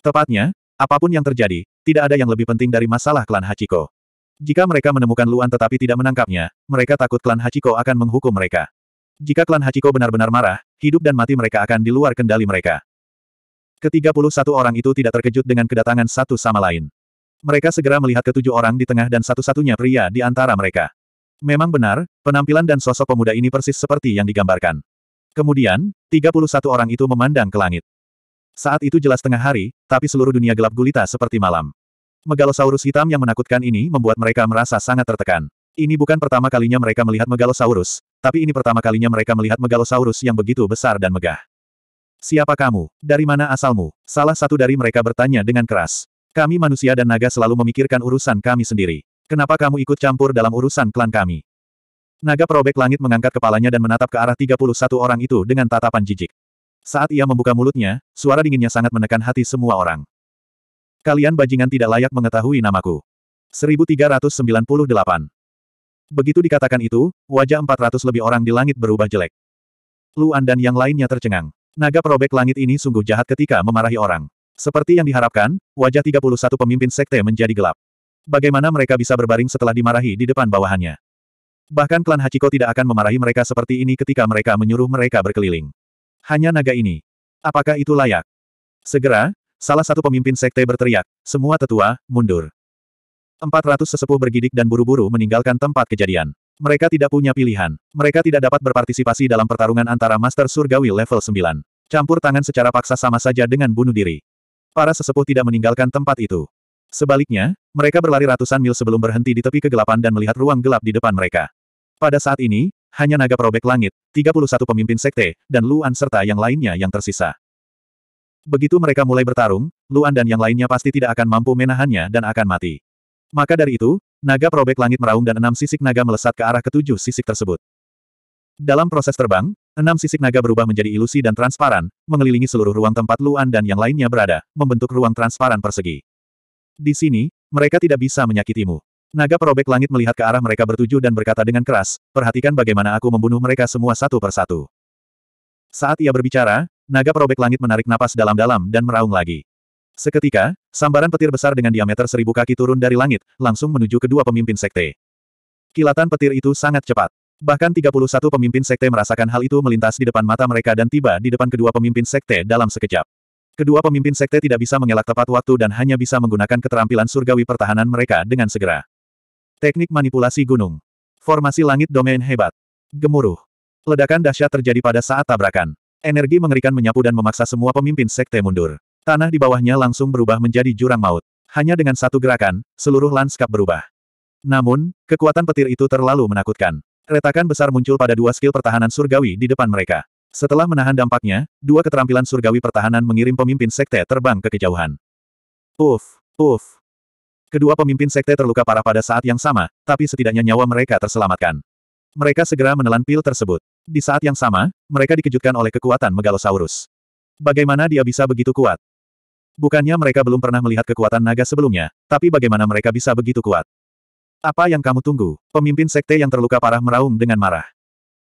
Tepatnya, apapun yang terjadi, tidak ada yang lebih penting dari masalah klan Hachiko. Jika mereka menemukan Luan tetapi tidak menangkapnya, mereka takut klan Hachiko akan menghukum mereka. Jika klan Hachiko benar-benar marah, hidup dan mati mereka akan di luar kendali mereka. Ketiga puluh satu orang itu tidak terkejut dengan kedatangan satu sama lain. Mereka segera melihat ketujuh orang di tengah dan satu-satunya pria di antara mereka. Memang benar, penampilan dan sosok pemuda ini persis seperti yang digambarkan. Kemudian, tiga puluh satu orang itu memandang ke langit. Saat itu jelas tengah hari, tapi seluruh dunia gelap gulita seperti malam. Megalosaurus hitam yang menakutkan ini membuat mereka merasa sangat tertekan. Ini bukan pertama kalinya mereka melihat Megalosaurus, tapi ini pertama kalinya mereka melihat Megalosaurus yang begitu besar dan megah. Siapa kamu? Dari mana asalmu? Salah satu dari mereka bertanya dengan keras. Kami manusia dan naga selalu memikirkan urusan kami sendiri. Kenapa kamu ikut campur dalam urusan klan kami? Naga perobek langit mengangkat kepalanya dan menatap ke arah 31 orang itu dengan tatapan jijik. Saat ia membuka mulutnya, suara dinginnya sangat menekan hati semua orang. Kalian bajingan tidak layak mengetahui namaku. 1398 Begitu dikatakan itu, wajah 400 lebih orang di langit berubah jelek. Luan dan yang lainnya tercengang. Naga perobek langit ini sungguh jahat ketika memarahi orang. Seperti yang diharapkan, wajah 31 pemimpin sekte menjadi gelap. Bagaimana mereka bisa berbaring setelah dimarahi di depan bawahannya? Bahkan klan Hachiko tidak akan memarahi mereka seperti ini ketika mereka menyuruh mereka berkeliling. Hanya naga ini. Apakah itu layak? Segera, salah satu pemimpin sekte berteriak, semua tetua, mundur. 400 sesepuh bergidik dan buru-buru meninggalkan tempat kejadian. Mereka tidak punya pilihan. Mereka tidak dapat berpartisipasi dalam pertarungan antara Master Surgawi level 9. Campur tangan secara paksa sama saja dengan bunuh diri. Para sesepuh tidak meninggalkan tempat itu. Sebaliknya, mereka berlari ratusan mil sebelum berhenti di tepi kegelapan dan melihat ruang gelap di depan mereka. Pada saat ini, hanya naga perobek langit, 31 pemimpin sekte, dan Luan serta yang lainnya yang tersisa. Begitu mereka mulai bertarung, Luan dan yang lainnya pasti tidak akan mampu menahannya dan akan mati. Maka dari itu, naga probek langit meraung dan enam sisik naga melesat ke arah ketujuh sisik tersebut. Dalam proses terbang, enam sisik naga berubah menjadi ilusi dan transparan, mengelilingi seluruh ruang tempat Luan dan yang lainnya berada, membentuk ruang transparan persegi. Di sini, mereka tidak bisa menyakitimu. Naga perobek langit melihat ke arah mereka bertujuh dan berkata dengan keras, perhatikan bagaimana aku membunuh mereka semua satu persatu. Saat ia berbicara, naga perobek langit menarik napas dalam-dalam dan meraung lagi. Seketika, sambaran petir besar dengan diameter seribu kaki turun dari langit, langsung menuju kedua pemimpin sekte. Kilatan petir itu sangat cepat. Bahkan 31 pemimpin sekte merasakan hal itu melintas di depan mata mereka dan tiba di depan kedua pemimpin sekte dalam sekejap. Kedua pemimpin sekte tidak bisa mengelak tepat waktu dan hanya bisa menggunakan keterampilan surgawi pertahanan mereka dengan segera. Teknik manipulasi gunung. Formasi langit domain hebat. Gemuruh. Ledakan dahsyat terjadi pada saat tabrakan. Energi mengerikan menyapu dan memaksa semua pemimpin sekte mundur. Tanah di bawahnya langsung berubah menjadi jurang maut. Hanya dengan satu gerakan, seluruh lanskap berubah. Namun, kekuatan petir itu terlalu menakutkan. Retakan besar muncul pada dua skill pertahanan surgawi di depan mereka. Setelah menahan dampaknya, dua keterampilan surgawi pertahanan mengirim pemimpin sekte terbang ke kejauhan. Uf, uf. Kedua pemimpin sekte terluka parah pada saat yang sama, tapi setidaknya nyawa mereka terselamatkan. Mereka segera menelan pil tersebut. Di saat yang sama, mereka dikejutkan oleh kekuatan Megalosaurus. Bagaimana dia bisa begitu kuat? Bukannya mereka belum pernah melihat kekuatan naga sebelumnya, tapi bagaimana mereka bisa begitu kuat? Apa yang kamu tunggu? Pemimpin sekte yang terluka parah meraung dengan marah.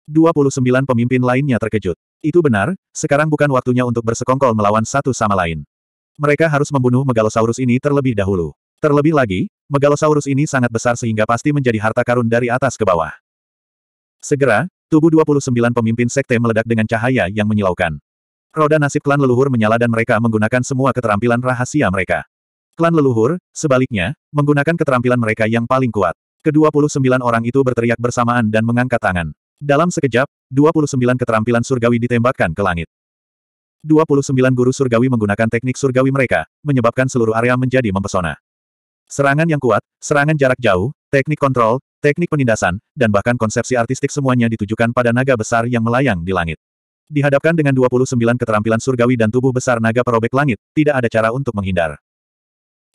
29 pemimpin lainnya terkejut. Itu benar, sekarang bukan waktunya untuk bersekongkol melawan satu sama lain. Mereka harus membunuh Megalosaurus ini terlebih dahulu. Terlebih lagi, Megalosaurus ini sangat besar sehingga pasti menjadi harta karun dari atas ke bawah. Segera, tubuh 29 pemimpin sekte meledak dengan cahaya yang menyilaukan. Roda nasib klan leluhur menyala dan mereka menggunakan semua keterampilan rahasia mereka. Klan leluhur, sebaliknya, menggunakan keterampilan mereka yang paling kuat. Kedua puluh sembilan orang itu berteriak bersamaan dan mengangkat tangan. Dalam sekejap, dua puluh sembilan keterampilan surgawi ditembakkan ke langit. Dua puluh sembilan guru surgawi menggunakan teknik surgawi mereka, menyebabkan seluruh area menjadi mempesona. Serangan yang kuat, serangan jarak jauh, teknik kontrol, teknik penindasan, dan bahkan konsepsi artistik semuanya ditujukan pada naga besar yang melayang di langit. Dihadapkan dengan 29 keterampilan surgawi dan tubuh besar naga perobek langit, tidak ada cara untuk menghindar.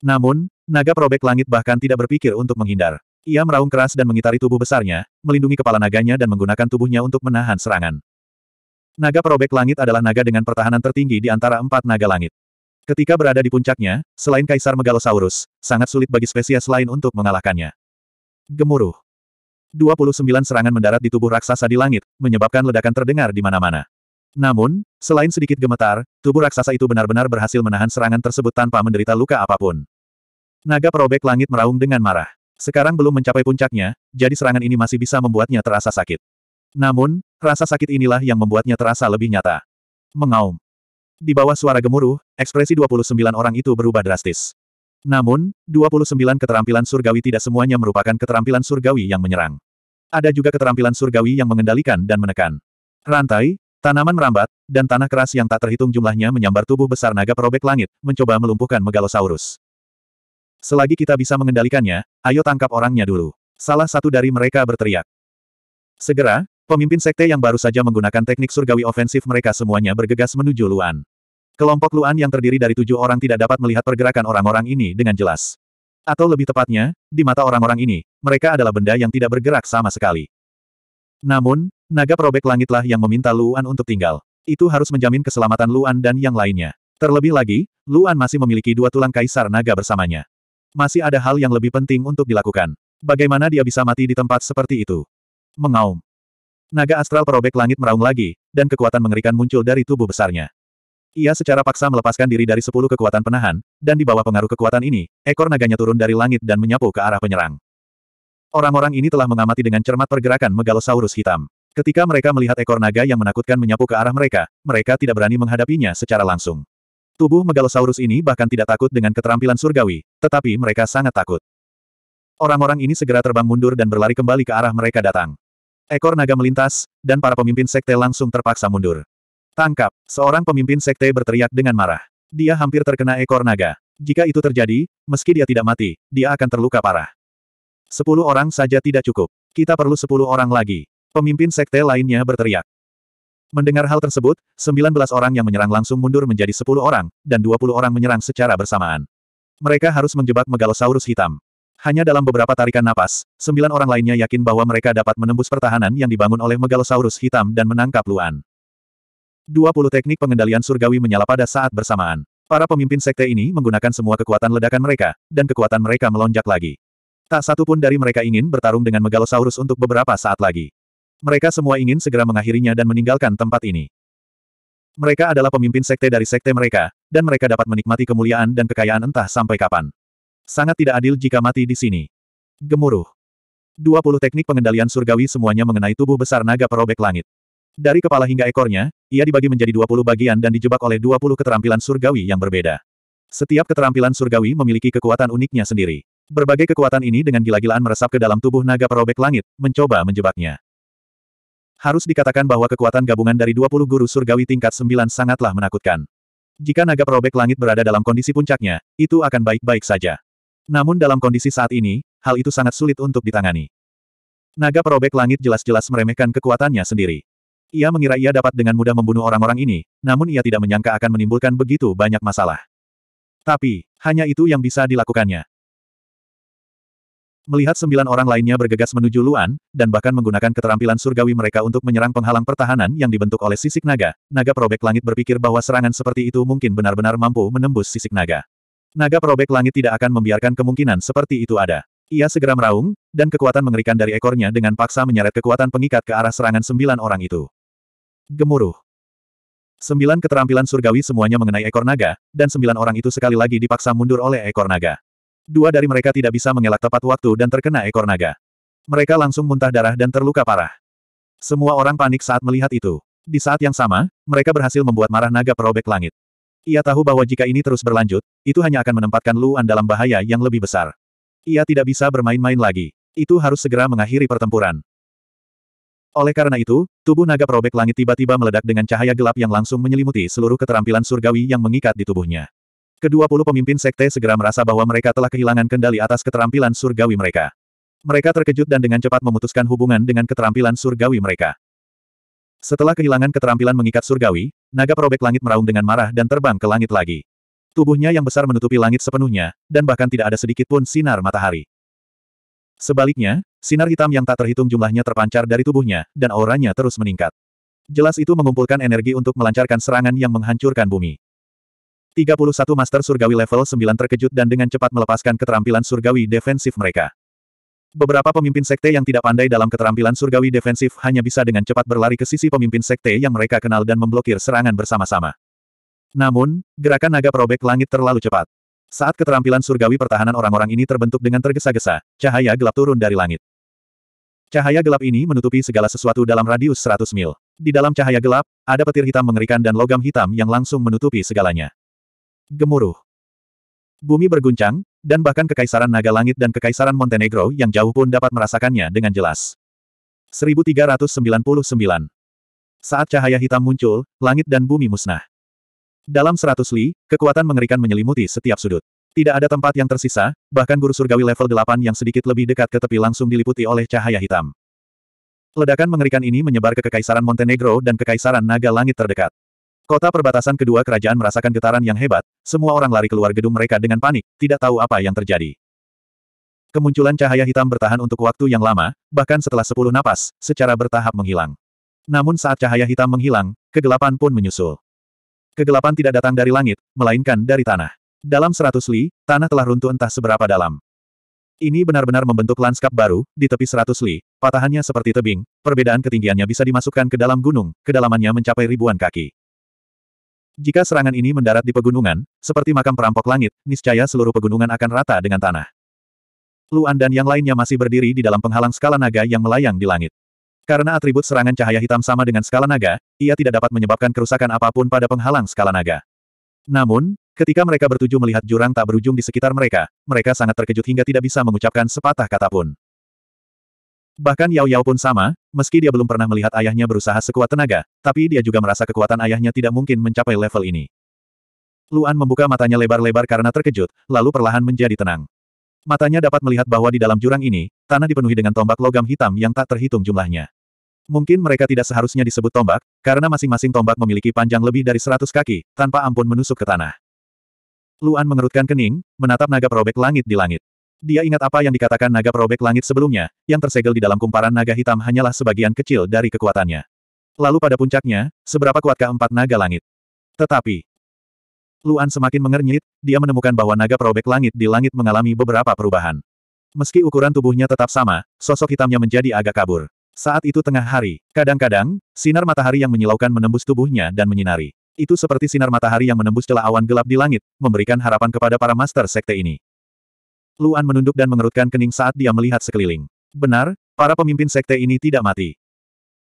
Namun, naga perobek langit bahkan tidak berpikir untuk menghindar. Ia meraung keras dan mengitari tubuh besarnya, melindungi kepala naganya dan menggunakan tubuhnya untuk menahan serangan. Naga perobek langit adalah naga dengan pertahanan tertinggi di antara empat naga langit. Ketika berada di puncaknya, selain Kaisar Megalosaurus, sangat sulit bagi spesies lain untuk mengalahkannya. Gemuruh. 29 serangan mendarat di tubuh raksasa di langit, menyebabkan ledakan terdengar di mana-mana. Namun, selain sedikit gemetar, tubuh raksasa itu benar-benar berhasil menahan serangan tersebut tanpa menderita luka apapun. Naga perobek langit meraung dengan marah. Sekarang belum mencapai puncaknya, jadi serangan ini masih bisa membuatnya terasa sakit. Namun, rasa sakit inilah yang membuatnya terasa lebih nyata. Mengaum. Di bawah suara gemuruh, ekspresi 29 orang itu berubah drastis. Namun, 29 keterampilan surgawi tidak semuanya merupakan keterampilan surgawi yang menyerang. Ada juga keterampilan surgawi yang mengendalikan dan menekan. Rantai, Tanaman merambat, dan tanah keras yang tak terhitung jumlahnya menyambar tubuh besar naga perobek langit, mencoba melumpuhkan Megalosaurus. Selagi kita bisa mengendalikannya, ayo tangkap orangnya dulu. Salah satu dari mereka berteriak. Segera, pemimpin sekte yang baru saja menggunakan teknik surgawi ofensif mereka semuanya bergegas menuju Luan. Kelompok Luan yang terdiri dari tujuh orang tidak dapat melihat pergerakan orang-orang ini dengan jelas. Atau lebih tepatnya, di mata orang-orang ini, mereka adalah benda yang tidak bergerak sama sekali. Namun, naga perobek langitlah yang meminta Luan untuk tinggal. Itu harus menjamin keselamatan Luan dan yang lainnya. Terlebih lagi, Luan masih memiliki dua tulang kaisar naga bersamanya. Masih ada hal yang lebih penting untuk dilakukan. Bagaimana dia bisa mati di tempat seperti itu? Mengaum. Naga astral perobek langit meraung lagi, dan kekuatan mengerikan muncul dari tubuh besarnya. Ia secara paksa melepaskan diri dari sepuluh kekuatan penahan, dan di bawah pengaruh kekuatan ini, ekor naganya turun dari langit dan menyapu ke arah penyerang. Orang-orang ini telah mengamati dengan cermat pergerakan Megalosaurus hitam. Ketika mereka melihat ekor naga yang menakutkan menyapu ke arah mereka, mereka tidak berani menghadapinya secara langsung. Tubuh Megalosaurus ini bahkan tidak takut dengan keterampilan surgawi, tetapi mereka sangat takut. Orang-orang ini segera terbang mundur dan berlari kembali ke arah mereka datang. Ekor naga melintas, dan para pemimpin sekte langsung terpaksa mundur. Tangkap, seorang pemimpin sekte berteriak dengan marah. Dia hampir terkena ekor naga. Jika itu terjadi, meski dia tidak mati, dia akan terluka parah. Sepuluh orang saja tidak cukup. Kita perlu sepuluh orang lagi. Pemimpin sekte lainnya berteriak. Mendengar hal tersebut, sembilan belas orang yang menyerang langsung mundur menjadi sepuluh orang, dan dua puluh orang menyerang secara bersamaan. Mereka harus menjebak Megalosaurus hitam. Hanya dalam beberapa tarikan napas, sembilan orang lainnya yakin bahwa mereka dapat menembus pertahanan yang dibangun oleh Megalosaurus hitam dan menangkap Luan. 20 teknik pengendalian surgawi menyala pada saat bersamaan. Para pemimpin sekte ini menggunakan semua kekuatan ledakan mereka, dan kekuatan mereka melonjak lagi. Tak satu pun dari mereka ingin bertarung dengan Megalosaurus untuk beberapa saat lagi. Mereka semua ingin segera mengakhirinya dan meninggalkan tempat ini. Mereka adalah pemimpin sekte dari sekte mereka, dan mereka dapat menikmati kemuliaan dan kekayaan entah sampai kapan. Sangat tidak adil jika mati di sini. Gemuruh. 20 teknik pengendalian surgawi semuanya mengenai tubuh besar naga perobek langit. Dari kepala hingga ekornya, ia dibagi menjadi 20 bagian dan dijebak oleh 20 keterampilan surgawi yang berbeda. Setiap keterampilan surgawi memiliki kekuatan uniknya sendiri. Berbagai kekuatan ini dengan gila-gilaan meresap ke dalam tubuh naga perobek langit, mencoba menjebaknya. Harus dikatakan bahwa kekuatan gabungan dari 20 guru surgawi tingkat 9 sangatlah menakutkan. Jika naga perobek langit berada dalam kondisi puncaknya, itu akan baik-baik saja. Namun dalam kondisi saat ini, hal itu sangat sulit untuk ditangani. Naga perobek langit jelas-jelas meremehkan kekuatannya sendiri. Ia mengira ia dapat dengan mudah membunuh orang-orang ini, namun ia tidak menyangka akan menimbulkan begitu banyak masalah. Tapi, hanya itu yang bisa dilakukannya. Melihat sembilan orang lainnya bergegas menuju Luan, dan bahkan menggunakan keterampilan surgawi mereka untuk menyerang penghalang pertahanan yang dibentuk oleh sisik naga, naga perobek langit berpikir bahwa serangan seperti itu mungkin benar-benar mampu menembus sisik naga. Naga perobek langit tidak akan membiarkan kemungkinan seperti itu ada. Ia segera meraung, dan kekuatan mengerikan dari ekornya dengan paksa menyeret kekuatan pengikat ke arah serangan sembilan orang itu. Gemuruh. Sembilan keterampilan surgawi semuanya mengenai ekor naga, dan sembilan orang itu sekali lagi dipaksa mundur oleh ekor naga. Dua dari mereka tidak bisa mengelak tepat waktu dan terkena ekor naga. Mereka langsung muntah darah dan terluka parah. Semua orang panik saat melihat itu. Di saat yang sama, mereka berhasil membuat marah naga perobek langit. Ia tahu bahwa jika ini terus berlanjut, itu hanya akan menempatkan Luan dalam bahaya yang lebih besar. Ia tidak bisa bermain-main lagi. Itu harus segera mengakhiri pertempuran. Oleh karena itu, tubuh naga perobek langit tiba-tiba meledak dengan cahaya gelap yang langsung menyelimuti seluruh keterampilan surgawi yang mengikat di tubuhnya. Kedua puluh pemimpin sekte segera merasa bahwa mereka telah kehilangan kendali atas keterampilan surgawi mereka. Mereka terkejut dan dengan cepat memutuskan hubungan dengan keterampilan surgawi mereka. Setelah kehilangan keterampilan mengikat surgawi, naga perobek langit meraung dengan marah dan terbang ke langit lagi. Tubuhnya yang besar menutupi langit sepenuhnya, dan bahkan tidak ada sedikit pun sinar matahari. Sebaliknya, sinar hitam yang tak terhitung jumlahnya terpancar dari tubuhnya, dan auranya terus meningkat. Jelas itu mengumpulkan energi untuk melancarkan serangan yang menghancurkan bumi. 31 Master Surgawi level 9 terkejut dan dengan cepat melepaskan keterampilan surgawi defensif mereka. Beberapa pemimpin sekte yang tidak pandai dalam keterampilan surgawi defensif hanya bisa dengan cepat berlari ke sisi pemimpin sekte yang mereka kenal dan memblokir serangan bersama-sama. Namun, gerakan naga perobek langit terlalu cepat. Saat keterampilan surgawi pertahanan orang-orang ini terbentuk dengan tergesa-gesa, cahaya gelap turun dari langit. Cahaya gelap ini menutupi segala sesuatu dalam radius 100 mil. Di dalam cahaya gelap, ada petir hitam mengerikan dan logam hitam yang langsung menutupi segalanya. Gemuruh. Bumi berguncang, dan bahkan Kekaisaran Naga Langit dan Kekaisaran Montenegro yang jauh pun dapat merasakannya dengan jelas. 1399. Saat cahaya hitam muncul, langit dan bumi musnah. Dalam seratus li, kekuatan mengerikan menyelimuti setiap sudut. Tidak ada tempat yang tersisa, bahkan guru surgawi level 8 yang sedikit lebih dekat ke tepi langsung diliputi oleh cahaya hitam. Ledakan mengerikan ini menyebar ke Kekaisaran Montenegro dan Kekaisaran Naga Langit terdekat. Kota perbatasan kedua kerajaan merasakan getaran yang hebat, semua orang lari keluar gedung mereka dengan panik, tidak tahu apa yang terjadi. Kemunculan cahaya hitam bertahan untuk waktu yang lama, bahkan setelah sepuluh napas, secara bertahap menghilang. Namun saat cahaya hitam menghilang, kegelapan pun menyusul. Kegelapan tidak datang dari langit, melainkan dari tanah. Dalam seratus li, tanah telah runtuh entah seberapa dalam. Ini benar-benar membentuk lanskap baru, di tepi seratus li, patahannya seperti tebing, perbedaan ketinggiannya bisa dimasukkan ke dalam gunung, kedalamannya mencapai ribuan kaki. Jika serangan ini mendarat di pegunungan, seperti makam perampok langit, niscaya seluruh pegunungan akan rata dengan tanah. Luan dan yang lainnya masih berdiri di dalam penghalang skala naga yang melayang di langit. Karena atribut serangan cahaya hitam sama dengan skala naga, ia tidak dapat menyebabkan kerusakan apapun pada penghalang skala naga. Namun, ketika mereka bertuju melihat jurang tak berujung di sekitar mereka, mereka sangat terkejut hingga tidak bisa mengucapkan sepatah kata pun. Bahkan Yao Yao pun sama, meski dia belum pernah melihat ayahnya berusaha sekuat tenaga, tapi dia juga merasa kekuatan ayahnya tidak mungkin mencapai level ini. Luan membuka matanya lebar-lebar karena terkejut, lalu perlahan menjadi tenang. Matanya dapat melihat bahwa di dalam jurang ini, tanah dipenuhi dengan tombak logam hitam yang tak terhitung jumlahnya. Mungkin mereka tidak seharusnya disebut tombak, karena masing-masing tombak memiliki panjang lebih dari seratus kaki, tanpa ampun menusuk ke tanah. Luan mengerutkan kening, menatap naga perobek langit di langit. Dia ingat apa yang dikatakan naga perobek langit sebelumnya, yang tersegel di dalam kumparan naga hitam hanyalah sebagian kecil dari kekuatannya. Lalu pada puncaknya, seberapa kuatkah empat naga langit? Tetapi, Luan semakin mengernyit, dia menemukan bahwa naga perobek langit di langit mengalami beberapa perubahan. Meski ukuran tubuhnya tetap sama, sosok hitamnya menjadi agak kabur. Saat itu tengah hari, kadang-kadang, sinar matahari yang menyilaukan menembus tubuhnya dan menyinari. Itu seperti sinar matahari yang menembus celah awan gelap di langit, memberikan harapan kepada para master sekte ini. Luan menunduk dan mengerutkan kening saat dia melihat sekeliling. Benar, para pemimpin sekte ini tidak mati.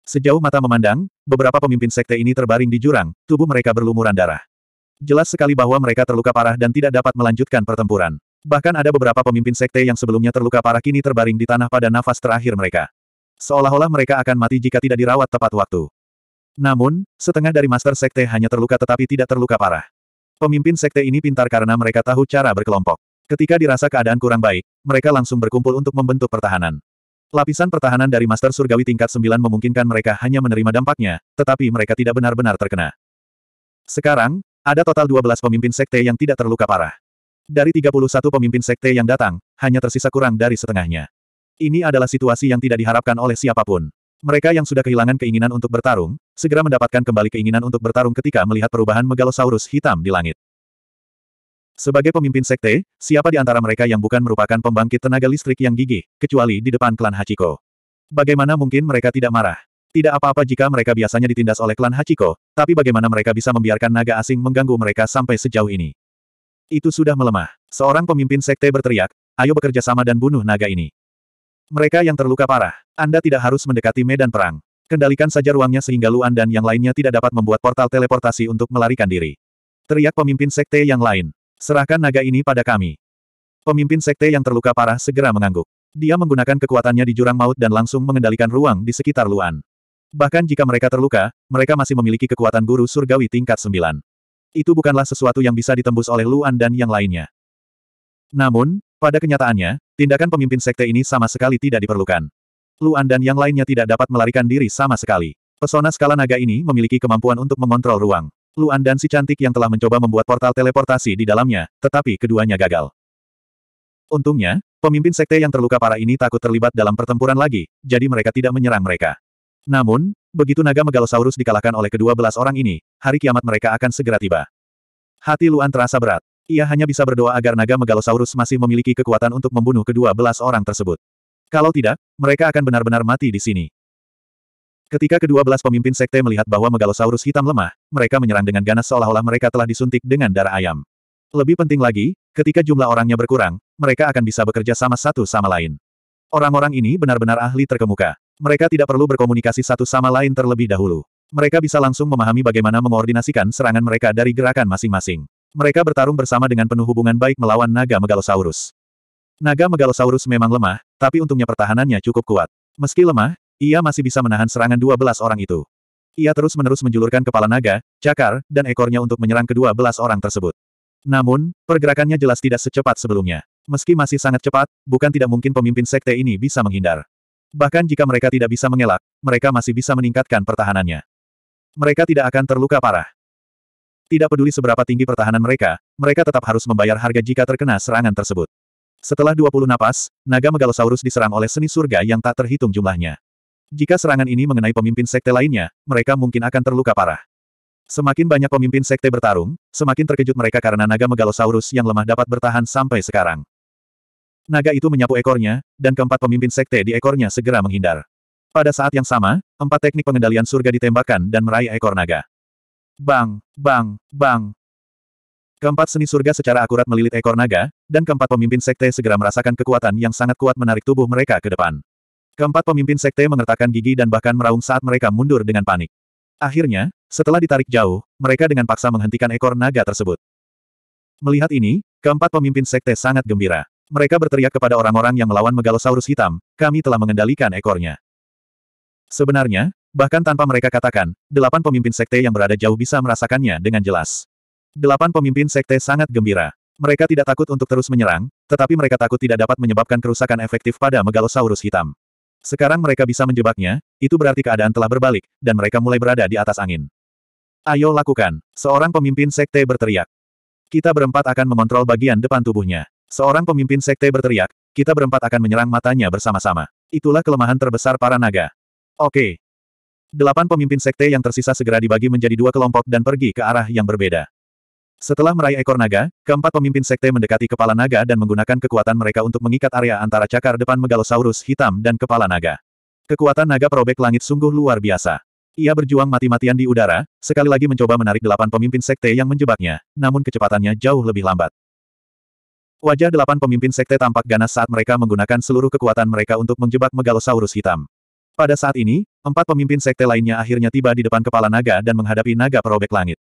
Sejauh mata memandang, beberapa pemimpin sekte ini terbaring di jurang, tubuh mereka berlumuran darah. Jelas sekali bahwa mereka terluka parah dan tidak dapat melanjutkan pertempuran. Bahkan ada beberapa pemimpin sekte yang sebelumnya terluka parah kini terbaring di tanah pada nafas terakhir mereka. Seolah-olah mereka akan mati jika tidak dirawat tepat waktu. Namun, setengah dari master sekte hanya terluka tetapi tidak terluka parah. Pemimpin sekte ini pintar karena mereka tahu cara berkelompok. Ketika dirasa keadaan kurang baik, mereka langsung berkumpul untuk membentuk pertahanan. Lapisan pertahanan dari Master Surgawi tingkat 9 memungkinkan mereka hanya menerima dampaknya, tetapi mereka tidak benar-benar terkena. Sekarang, ada total 12 pemimpin sekte yang tidak terluka parah. Dari 31 pemimpin sekte yang datang, hanya tersisa kurang dari setengahnya. Ini adalah situasi yang tidak diharapkan oleh siapapun. Mereka yang sudah kehilangan keinginan untuk bertarung, segera mendapatkan kembali keinginan untuk bertarung ketika melihat perubahan Megalosaurus hitam di langit. Sebagai pemimpin sekte, siapa di antara mereka yang bukan merupakan pembangkit tenaga listrik yang gigih, kecuali di depan klan Hachiko? Bagaimana mungkin mereka tidak marah? Tidak apa-apa jika mereka biasanya ditindas oleh klan Hachiko, tapi bagaimana mereka bisa membiarkan naga asing mengganggu mereka sampai sejauh ini? Itu sudah melemah. Seorang pemimpin sekte berteriak, ayo bekerja sama dan bunuh naga ini. Mereka yang terluka parah. Anda tidak harus mendekati medan perang. Kendalikan saja ruangnya sehingga Luan dan yang lainnya tidak dapat membuat portal teleportasi untuk melarikan diri. Teriak pemimpin sekte yang lain. Serahkan naga ini pada kami. Pemimpin sekte yang terluka parah segera mengangguk. Dia menggunakan kekuatannya di jurang maut dan langsung mengendalikan ruang di sekitar Luan. Bahkan jika mereka terluka, mereka masih memiliki kekuatan guru surgawi tingkat 9. Itu bukanlah sesuatu yang bisa ditembus oleh Luan dan yang lainnya. Namun, pada kenyataannya, tindakan pemimpin sekte ini sama sekali tidak diperlukan. Luan dan yang lainnya tidak dapat melarikan diri sama sekali. Pesona skala naga ini memiliki kemampuan untuk mengontrol ruang. Luan dan si cantik yang telah mencoba membuat portal teleportasi di dalamnya, tetapi keduanya gagal. Untungnya, pemimpin sekte yang terluka parah ini takut terlibat dalam pertempuran lagi, jadi mereka tidak menyerang mereka. Namun, begitu naga Megalosaurus dikalahkan oleh kedua belas orang ini, hari kiamat mereka akan segera tiba. Hati Luan terasa berat. Ia hanya bisa berdoa agar naga Megalosaurus masih memiliki kekuatan untuk membunuh kedua belas orang tersebut. Kalau tidak, mereka akan benar-benar mati di sini. Ketika kedua belas pemimpin sekte melihat bahwa megalosaurus hitam lemah, mereka menyerang dengan ganas seolah-olah mereka telah disuntik dengan darah ayam. Lebih penting lagi, ketika jumlah orangnya berkurang, mereka akan bisa bekerja sama satu sama lain. Orang-orang ini benar-benar ahli terkemuka. Mereka tidak perlu berkomunikasi satu sama lain terlebih dahulu. Mereka bisa langsung memahami bagaimana mengoordinasikan serangan mereka dari gerakan masing-masing. Mereka bertarung bersama dengan penuh hubungan baik melawan naga megalosaurus. Naga megalosaurus memang lemah, tapi untungnya pertahanannya cukup kuat. Meski lemah, ia masih bisa menahan serangan dua belas orang itu. Ia terus-menerus menjulurkan kepala naga, cakar, dan ekornya untuk menyerang kedua belas orang tersebut. Namun, pergerakannya jelas tidak secepat sebelumnya. Meski masih sangat cepat, bukan tidak mungkin pemimpin sekte ini bisa menghindar. Bahkan jika mereka tidak bisa mengelak, mereka masih bisa meningkatkan pertahanannya. Mereka tidak akan terluka parah. Tidak peduli seberapa tinggi pertahanan mereka, mereka tetap harus membayar harga jika terkena serangan tersebut. Setelah 20 napas, naga megalosaurus diserang oleh seni surga yang tak terhitung jumlahnya. Jika serangan ini mengenai pemimpin sekte lainnya, mereka mungkin akan terluka parah. Semakin banyak pemimpin sekte bertarung, semakin terkejut mereka karena naga megalosaurus yang lemah dapat bertahan sampai sekarang. Naga itu menyapu ekornya, dan keempat pemimpin sekte di ekornya segera menghindar. Pada saat yang sama, empat teknik pengendalian surga ditembakkan dan meraih ekor naga. Bang, bang, bang. Keempat seni surga secara akurat melilit ekor naga, dan keempat pemimpin sekte segera merasakan kekuatan yang sangat kuat menarik tubuh mereka ke depan. Keempat pemimpin sekte mengertakkan gigi dan bahkan meraung saat mereka mundur dengan panik. Akhirnya, setelah ditarik jauh, mereka dengan paksa menghentikan ekor naga tersebut. Melihat ini, keempat pemimpin sekte sangat gembira. Mereka berteriak kepada orang-orang yang melawan Megalosaurus hitam, kami telah mengendalikan ekornya. Sebenarnya, bahkan tanpa mereka katakan, delapan pemimpin sekte yang berada jauh bisa merasakannya dengan jelas. Delapan pemimpin sekte sangat gembira. Mereka tidak takut untuk terus menyerang, tetapi mereka takut tidak dapat menyebabkan kerusakan efektif pada Megalosaurus hitam. Sekarang mereka bisa menjebaknya, itu berarti keadaan telah berbalik, dan mereka mulai berada di atas angin. Ayo lakukan, seorang pemimpin sekte berteriak. Kita berempat akan mengontrol bagian depan tubuhnya. Seorang pemimpin sekte berteriak, kita berempat akan menyerang matanya bersama-sama. Itulah kelemahan terbesar para naga. Oke. Delapan pemimpin sekte yang tersisa segera dibagi menjadi dua kelompok dan pergi ke arah yang berbeda. Setelah meraih ekor naga, keempat pemimpin sekte mendekati kepala naga dan menggunakan kekuatan mereka untuk mengikat area antara cakar depan megalosaurus hitam dan kepala naga. Kekuatan naga perobek langit sungguh luar biasa. Ia berjuang mati-matian di udara, sekali lagi mencoba menarik delapan pemimpin sekte yang menjebaknya, namun kecepatannya jauh lebih lambat. Wajah delapan pemimpin sekte tampak ganas saat mereka menggunakan seluruh kekuatan mereka untuk menjebak megalosaurus hitam. Pada saat ini, empat pemimpin sekte lainnya akhirnya tiba di depan kepala naga dan menghadapi naga perobek langit.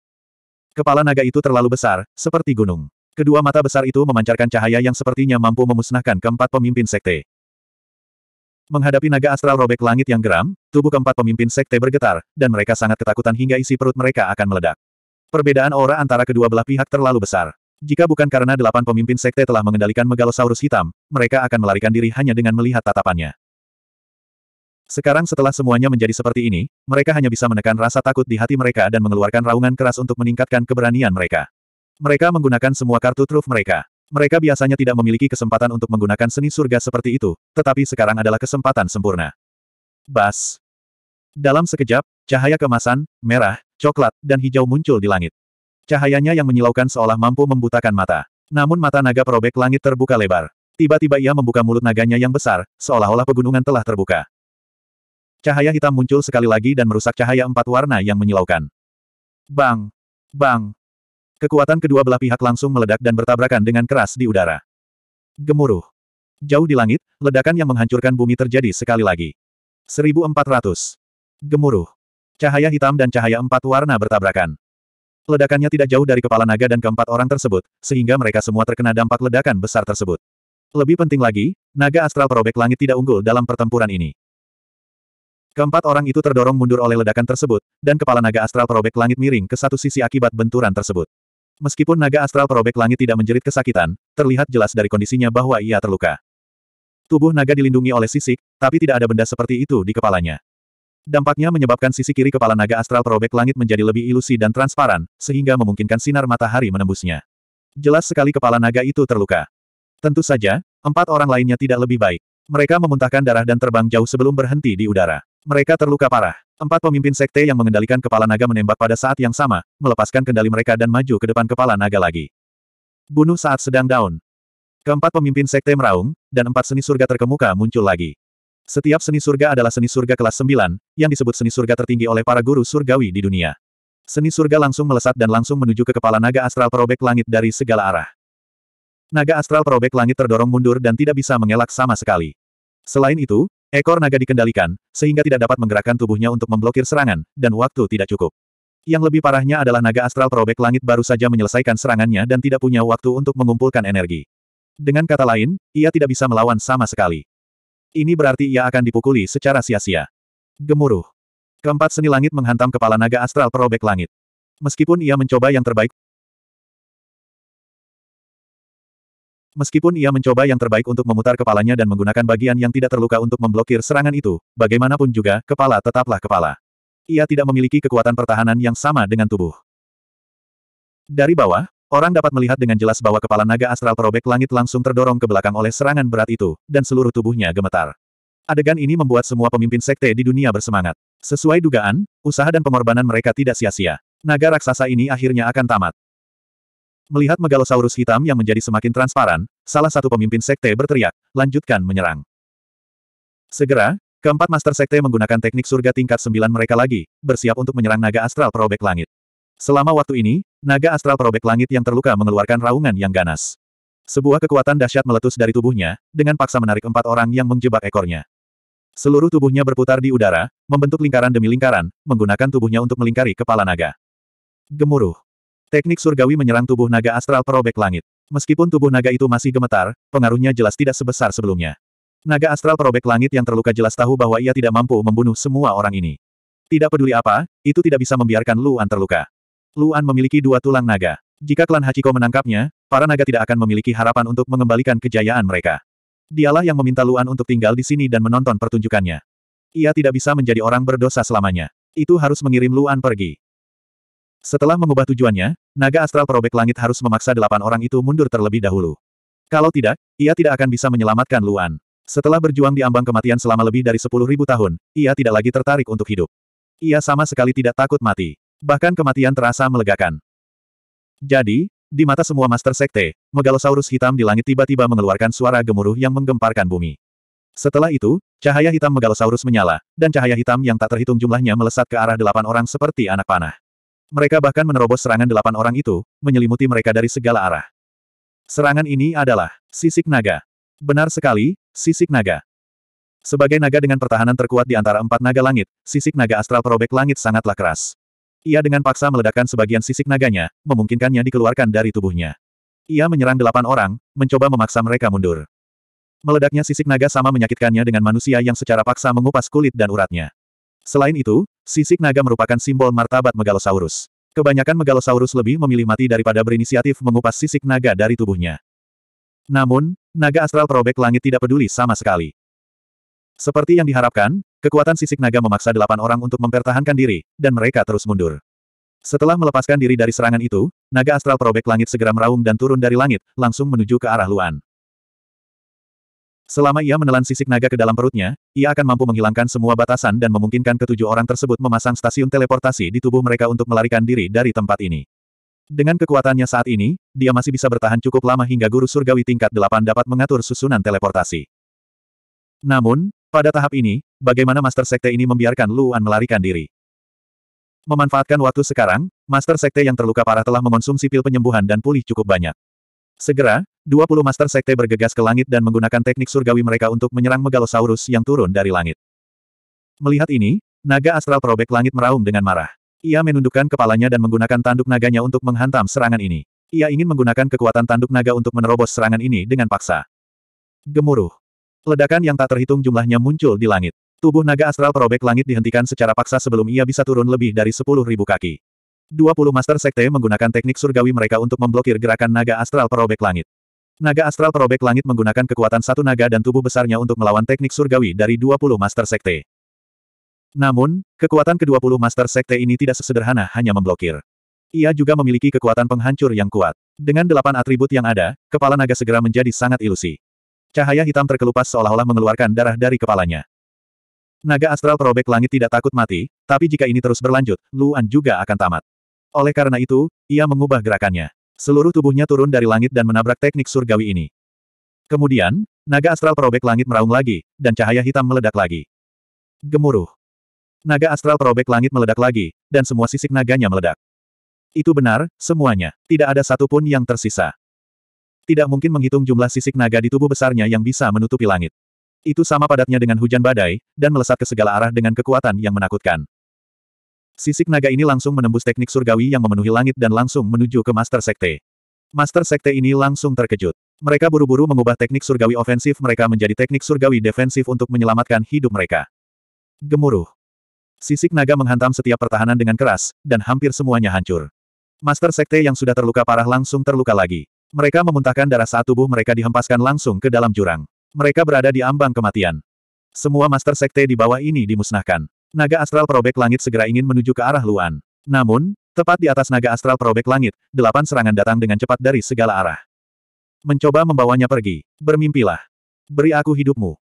Kepala naga itu terlalu besar, seperti gunung. Kedua mata besar itu memancarkan cahaya yang sepertinya mampu memusnahkan keempat pemimpin sekte. Menghadapi naga astral robek langit yang geram, tubuh keempat pemimpin sekte bergetar, dan mereka sangat ketakutan hingga isi perut mereka akan meledak. Perbedaan aura antara kedua belah pihak terlalu besar. Jika bukan karena delapan pemimpin sekte telah mengendalikan megalosaurus hitam, mereka akan melarikan diri hanya dengan melihat tatapannya. Sekarang setelah semuanya menjadi seperti ini, mereka hanya bisa menekan rasa takut di hati mereka dan mengeluarkan raungan keras untuk meningkatkan keberanian mereka. Mereka menggunakan semua kartu truf mereka. Mereka biasanya tidak memiliki kesempatan untuk menggunakan seni surga seperti itu, tetapi sekarang adalah kesempatan sempurna. Bas. Dalam sekejap, cahaya kemasan, merah, coklat, dan hijau muncul di langit. Cahayanya yang menyilaukan seolah mampu membutakan mata. Namun mata naga perobek langit terbuka lebar. Tiba-tiba ia membuka mulut naganya yang besar, seolah-olah pegunungan telah terbuka. Cahaya hitam muncul sekali lagi dan merusak cahaya empat warna yang menyilaukan. Bang! Bang! Kekuatan kedua belah pihak langsung meledak dan bertabrakan dengan keras di udara. Gemuruh. Jauh di langit, ledakan yang menghancurkan bumi terjadi sekali lagi. 1400. Gemuruh. Cahaya hitam dan cahaya empat warna bertabrakan. Ledakannya tidak jauh dari kepala naga dan keempat orang tersebut, sehingga mereka semua terkena dampak ledakan besar tersebut. Lebih penting lagi, naga astral perobek langit tidak unggul dalam pertempuran ini. Keempat orang itu terdorong mundur oleh ledakan tersebut, dan kepala naga astral perobek langit miring ke satu sisi akibat benturan tersebut. Meskipun naga astral perobek langit tidak menjerit kesakitan, terlihat jelas dari kondisinya bahwa ia terluka. Tubuh naga dilindungi oleh sisik, tapi tidak ada benda seperti itu di kepalanya. Dampaknya menyebabkan sisi kiri kepala naga astral perobek langit menjadi lebih ilusi dan transparan, sehingga memungkinkan sinar matahari menembusnya. Jelas sekali kepala naga itu terluka. Tentu saja, empat orang lainnya tidak lebih baik. Mereka memuntahkan darah dan terbang jauh sebelum berhenti di udara. Mereka terluka parah. Empat pemimpin sekte yang mengendalikan kepala naga menembak pada saat yang sama, melepaskan kendali mereka dan maju ke depan kepala naga lagi. Bunuh saat sedang down. Keempat pemimpin sekte meraung, dan empat seni surga terkemuka muncul lagi. Setiap seni surga adalah seni surga kelas 9, yang disebut seni surga tertinggi oleh para guru surgawi di dunia. Seni surga langsung melesat dan langsung menuju ke kepala naga astral perobek langit dari segala arah. Naga astral perobek langit terdorong mundur dan tidak bisa mengelak sama sekali. Selain itu, Ekor naga dikendalikan, sehingga tidak dapat menggerakkan tubuhnya untuk memblokir serangan, dan waktu tidak cukup. Yang lebih parahnya adalah naga astral perobek langit baru saja menyelesaikan serangannya dan tidak punya waktu untuk mengumpulkan energi. Dengan kata lain, ia tidak bisa melawan sama sekali. Ini berarti ia akan dipukuli secara sia-sia. Gemuruh. Keempat seni langit menghantam kepala naga astral perobek langit. Meskipun ia mencoba yang terbaik, Meskipun ia mencoba yang terbaik untuk memutar kepalanya dan menggunakan bagian yang tidak terluka untuk memblokir serangan itu, bagaimanapun juga, kepala tetaplah kepala. Ia tidak memiliki kekuatan pertahanan yang sama dengan tubuh. Dari bawah, orang dapat melihat dengan jelas bahwa kepala naga astral perobek langit langsung terdorong ke belakang oleh serangan berat itu, dan seluruh tubuhnya gemetar. Adegan ini membuat semua pemimpin sekte di dunia bersemangat. Sesuai dugaan, usaha dan pengorbanan mereka tidak sia-sia. Naga raksasa ini akhirnya akan tamat. Melihat megalosaurus hitam yang menjadi semakin transparan, salah satu pemimpin sekte berteriak, lanjutkan menyerang. Segera, keempat master sekte menggunakan teknik surga tingkat sembilan mereka lagi, bersiap untuk menyerang naga astral perobek langit. Selama waktu ini, naga astral perobek langit yang terluka mengeluarkan raungan yang ganas. Sebuah kekuatan dahsyat meletus dari tubuhnya, dengan paksa menarik empat orang yang menjebak ekornya. Seluruh tubuhnya berputar di udara, membentuk lingkaran demi lingkaran, menggunakan tubuhnya untuk melingkari kepala naga. Gemuruh. Teknik surgawi menyerang tubuh naga astral perobek langit. Meskipun tubuh naga itu masih gemetar, pengaruhnya jelas tidak sebesar sebelumnya. Naga astral perobek langit yang terluka jelas tahu bahwa ia tidak mampu membunuh semua orang ini. Tidak peduli apa, itu tidak bisa membiarkan Luan terluka. Luan memiliki dua tulang naga. Jika klan Hachiko menangkapnya, para naga tidak akan memiliki harapan untuk mengembalikan kejayaan mereka. Dialah yang meminta Luan untuk tinggal di sini dan menonton pertunjukannya. Ia tidak bisa menjadi orang berdosa selamanya. Itu harus mengirim Luan pergi. Setelah mengubah tujuannya, naga astral perobek langit harus memaksa delapan orang itu mundur terlebih dahulu. Kalau tidak, ia tidak akan bisa menyelamatkan Luan. Setelah berjuang di ambang kematian selama lebih dari sepuluh ribu tahun, ia tidak lagi tertarik untuk hidup. Ia sama sekali tidak takut mati. Bahkan kematian terasa melegakan. Jadi, di mata semua Master Sekte, Megalosaurus hitam di langit tiba-tiba mengeluarkan suara gemuruh yang menggemparkan bumi. Setelah itu, cahaya hitam Megalosaurus menyala, dan cahaya hitam yang tak terhitung jumlahnya melesat ke arah delapan orang seperti anak panah. Mereka bahkan menerobos serangan delapan orang itu, menyelimuti mereka dari segala arah. Serangan ini adalah sisik naga. Benar sekali, sisik naga. Sebagai naga dengan pertahanan terkuat di antara empat naga langit, sisik naga astral perobek langit sangatlah keras. Ia dengan paksa meledakkan sebagian sisik naganya, memungkinkannya dikeluarkan dari tubuhnya. Ia menyerang delapan orang, mencoba memaksa mereka mundur. Meledaknya sisik naga sama menyakitkannya dengan manusia yang secara paksa mengupas kulit dan uratnya. Selain itu, Sisik naga merupakan simbol martabat Megalosaurus. Kebanyakan Megalosaurus lebih memilih mati daripada berinisiatif mengupas sisik naga dari tubuhnya. Namun, naga astral perobek langit tidak peduli sama sekali. Seperti yang diharapkan, kekuatan sisik naga memaksa delapan orang untuk mempertahankan diri, dan mereka terus mundur. Setelah melepaskan diri dari serangan itu, naga astral perobek langit segera meraung dan turun dari langit, langsung menuju ke arah Luan. Selama ia menelan sisik naga ke dalam perutnya, ia akan mampu menghilangkan semua batasan dan memungkinkan ketujuh orang tersebut memasang stasiun teleportasi di tubuh mereka untuk melarikan diri dari tempat ini. Dengan kekuatannya saat ini, dia masih bisa bertahan cukup lama hingga guru surgawi tingkat 8 dapat mengatur susunan teleportasi. Namun, pada tahap ini, bagaimana Master Sekte ini membiarkan Luan melarikan diri? Memanfaatkan waktu sekarang, Master Sekte yang terluka parah telah mengonsumsi pil penyembuhan dan pulih cukup banyak. Segera, 20 Master Sekte bergegas ke langit dan menggunakan teknik surgawi mereka untuk menyerang Megalosaurus yang turun dari langit. Melihat ini, naga astral probek langit meraung dengan marah. Ia menundukkan kepalanya dan menggunakan tanduk naganya untuk menghantam serangan ini. Ia ingin menggunakan kekuatan tanduk naga untuk menerobos serangan ini dengan paksa. Gemuruh. Ledakan yang tak terhitung jumlahnya muncul di langit. Tubuh naga astral perobek langit dihentikan secara paksa sebelum ia bisa turun lebih dari 10.000 kaki. 20 Master Sekte menggunakan teknik surgawi mereka untuk memblokir gerakan naga astral perobek langit. Naga astral perobek langit menggunakan kekuatan satu naga dan tubuh besarnya untuk melawan teknik surgawi dari 20 Master Sekte. Namun, kekuatan ke-20 Master Sekte ini tidak sesederhana hanya memblokir. Ia juga memiliki kekuatan penghancur yang kuat. Dengan delapan atribut yang ada, kepala naga segera menjadi sangat ilusi. Cahaya hitam terkelupas seolah-olah mengeluarkan darah dari kepalanya. Naga astral perobek langit tidak takut mati, tapi jika ini terus berlanjut, Luan juga akan tamat. Oleh karena itu, ia mengubah gerakannya. Seluruh tubuhnya turun dari langit dan menabrak teknik surgawi ini. Kemudian, naga astral perobek langit meraung lagi, dan cahaya hitam meledak lagi. Gemuruh. Naga astral perobek langit meledak lagi, dan semua sisik naganya meledak. Itu benar, semuanya. Tidak ada satupun yang tersisa. Tidak mungkin menghitung jumlah sisik naga di tubuh besarnya yang bisa menutupi langit. Itu sama padatnya dengan hujan badai, dan melesat ke segala arah dengan kekuatan yang menakutkan. Sisik naga ini langsung menembus teknik surgawi yang memenuhi langit dan langsung menuju ke Master Sekte. Master Sekte ini langsung terkejut. Mereka buru-buru mengubah teknik surgawi ofensif mereka menjadi teknik surgawi defensif untuk menyelamatkan hidup mereka. Gemuruh. Sisik naga menghantam setiap pertahanan dengan keras, dan hampir semuanya hancur. Master Sekte yang sudah terluka parah langsung terluka lagi. Mereka memuntahkan darah saat tubuh mereka dihempaskan langsung ke dalam jurang. Mereka berada di ambang kematian. Semua Master Sekte di bawah ini dimusnahkan. Naga astral perobek langit segera ingin menuju ke arah Luan. Namun, tepat di atas naga astral perobek langit, delapan serangan datang dengan cepat dari segala arah. Mencoba membawanya pergi. Bermimpilah. Beri aku hidupmu.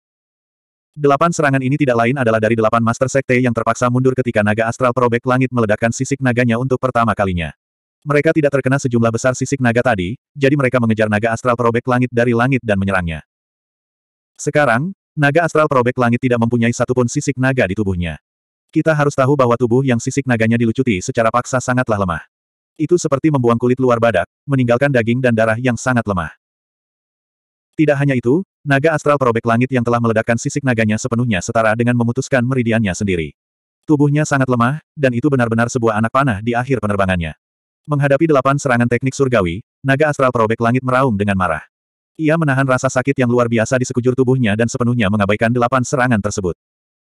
Delapan serangan ini tidak lain adalah dari delapan Master Sekte yang terpaksa mundur ketika naga astral perobek langit meledakkan sisik naganya untuk pertama kalinya. Mereka tidak terkena sejumlah besar sisik naga tadi, jadi mereka mengejar naga astral perobek langit dari langit dan menyerangnya. Sekarang, naga astral perobek langit tidak mempunyai satupun sisik naga di tubuhnya. Kita harus tahu bahwa tubuh yang sisik naganya dilucuti secara paksa sangatlah lemah. Itu seperti membuang kulit luar badak, meninggalkan daging dan darah yang sangat lemah. Tidak hanya itu, naga astral perobek langit yang telah meledakkan sisik naganya sepenuhnya setara dengan memutuskan meridiannya sendiri. Tubuhnya sangat lemah, dan itu benar-benar sebuah anak panah di akhir penerbangannya. Menghadapi delapan serangan teknik surgawi, naga astral perobek langit meraung dengan marah. Ia menahan rasa sakit yang luar biasa di sekujur tubuhnya dan sepenuhnya mengabaikan delapan serangan tersebut.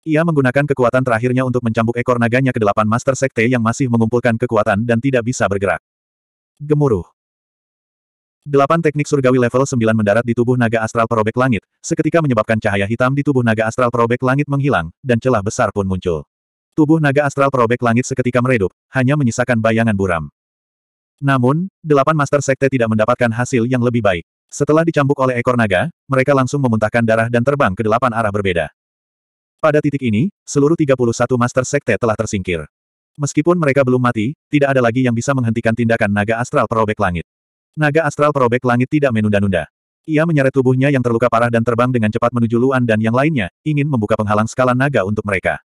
Ia menggunakan kekuatan terakhirnya untuk mencambuk ekor naganya ke delapan Master Sekte yang masih mengumpulkan kekuatan dan tidak bisa bergerak. Gemuruh. Delapan teknik surgawi level 9 mendarat di tubuh naga astral perobek langit, seketika menyebabkan cahaya hitam di tubuh naga astral perobek langit menghilang, dan celah besar pun muncul. Tubuh naga astral perobek langit seketika meredup, hanya menyisakan bayangan buram. Namun, delapan Master Sekte tidak mendapatkan hasil yang lebih baik. Setelah dicambuk oleh ekor naga, mereka langsung memuntahkan darah dan terbang ke delapan arah berbeda. Pada titik ini, seluruh 31 Master Sekte telah tersingkir. Meskipun mereka belum mati, tidak ada lagi yang bisa menghentikan tindakan naga astral perobek langit. Naga astral perobek langit tidak menunda-nunda. Ia menyeret tubuhnya yang terluka parah dan terbang dengan cepat menuju Luan dan yang lainnya, ingin membuka penghalang skala naga untuk mereka.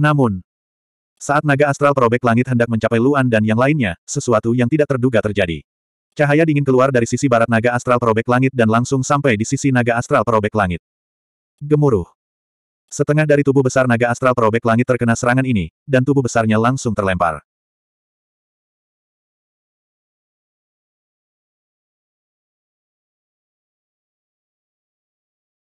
Namun, saat naga astral perobek langit hendak mencapai Luan dan yang lainnya, sesuatu yang tidak terduga terjadi. Cahaya dingin keluar dari sisi barat naga astral perobek langit dan langsung sampai di sisi naga astral perobek langit. Gemuruh. Setengah dari tubuh besar naga astral perobek langit terkena serangan ini, dan tubuh besarnya langsung terlempar.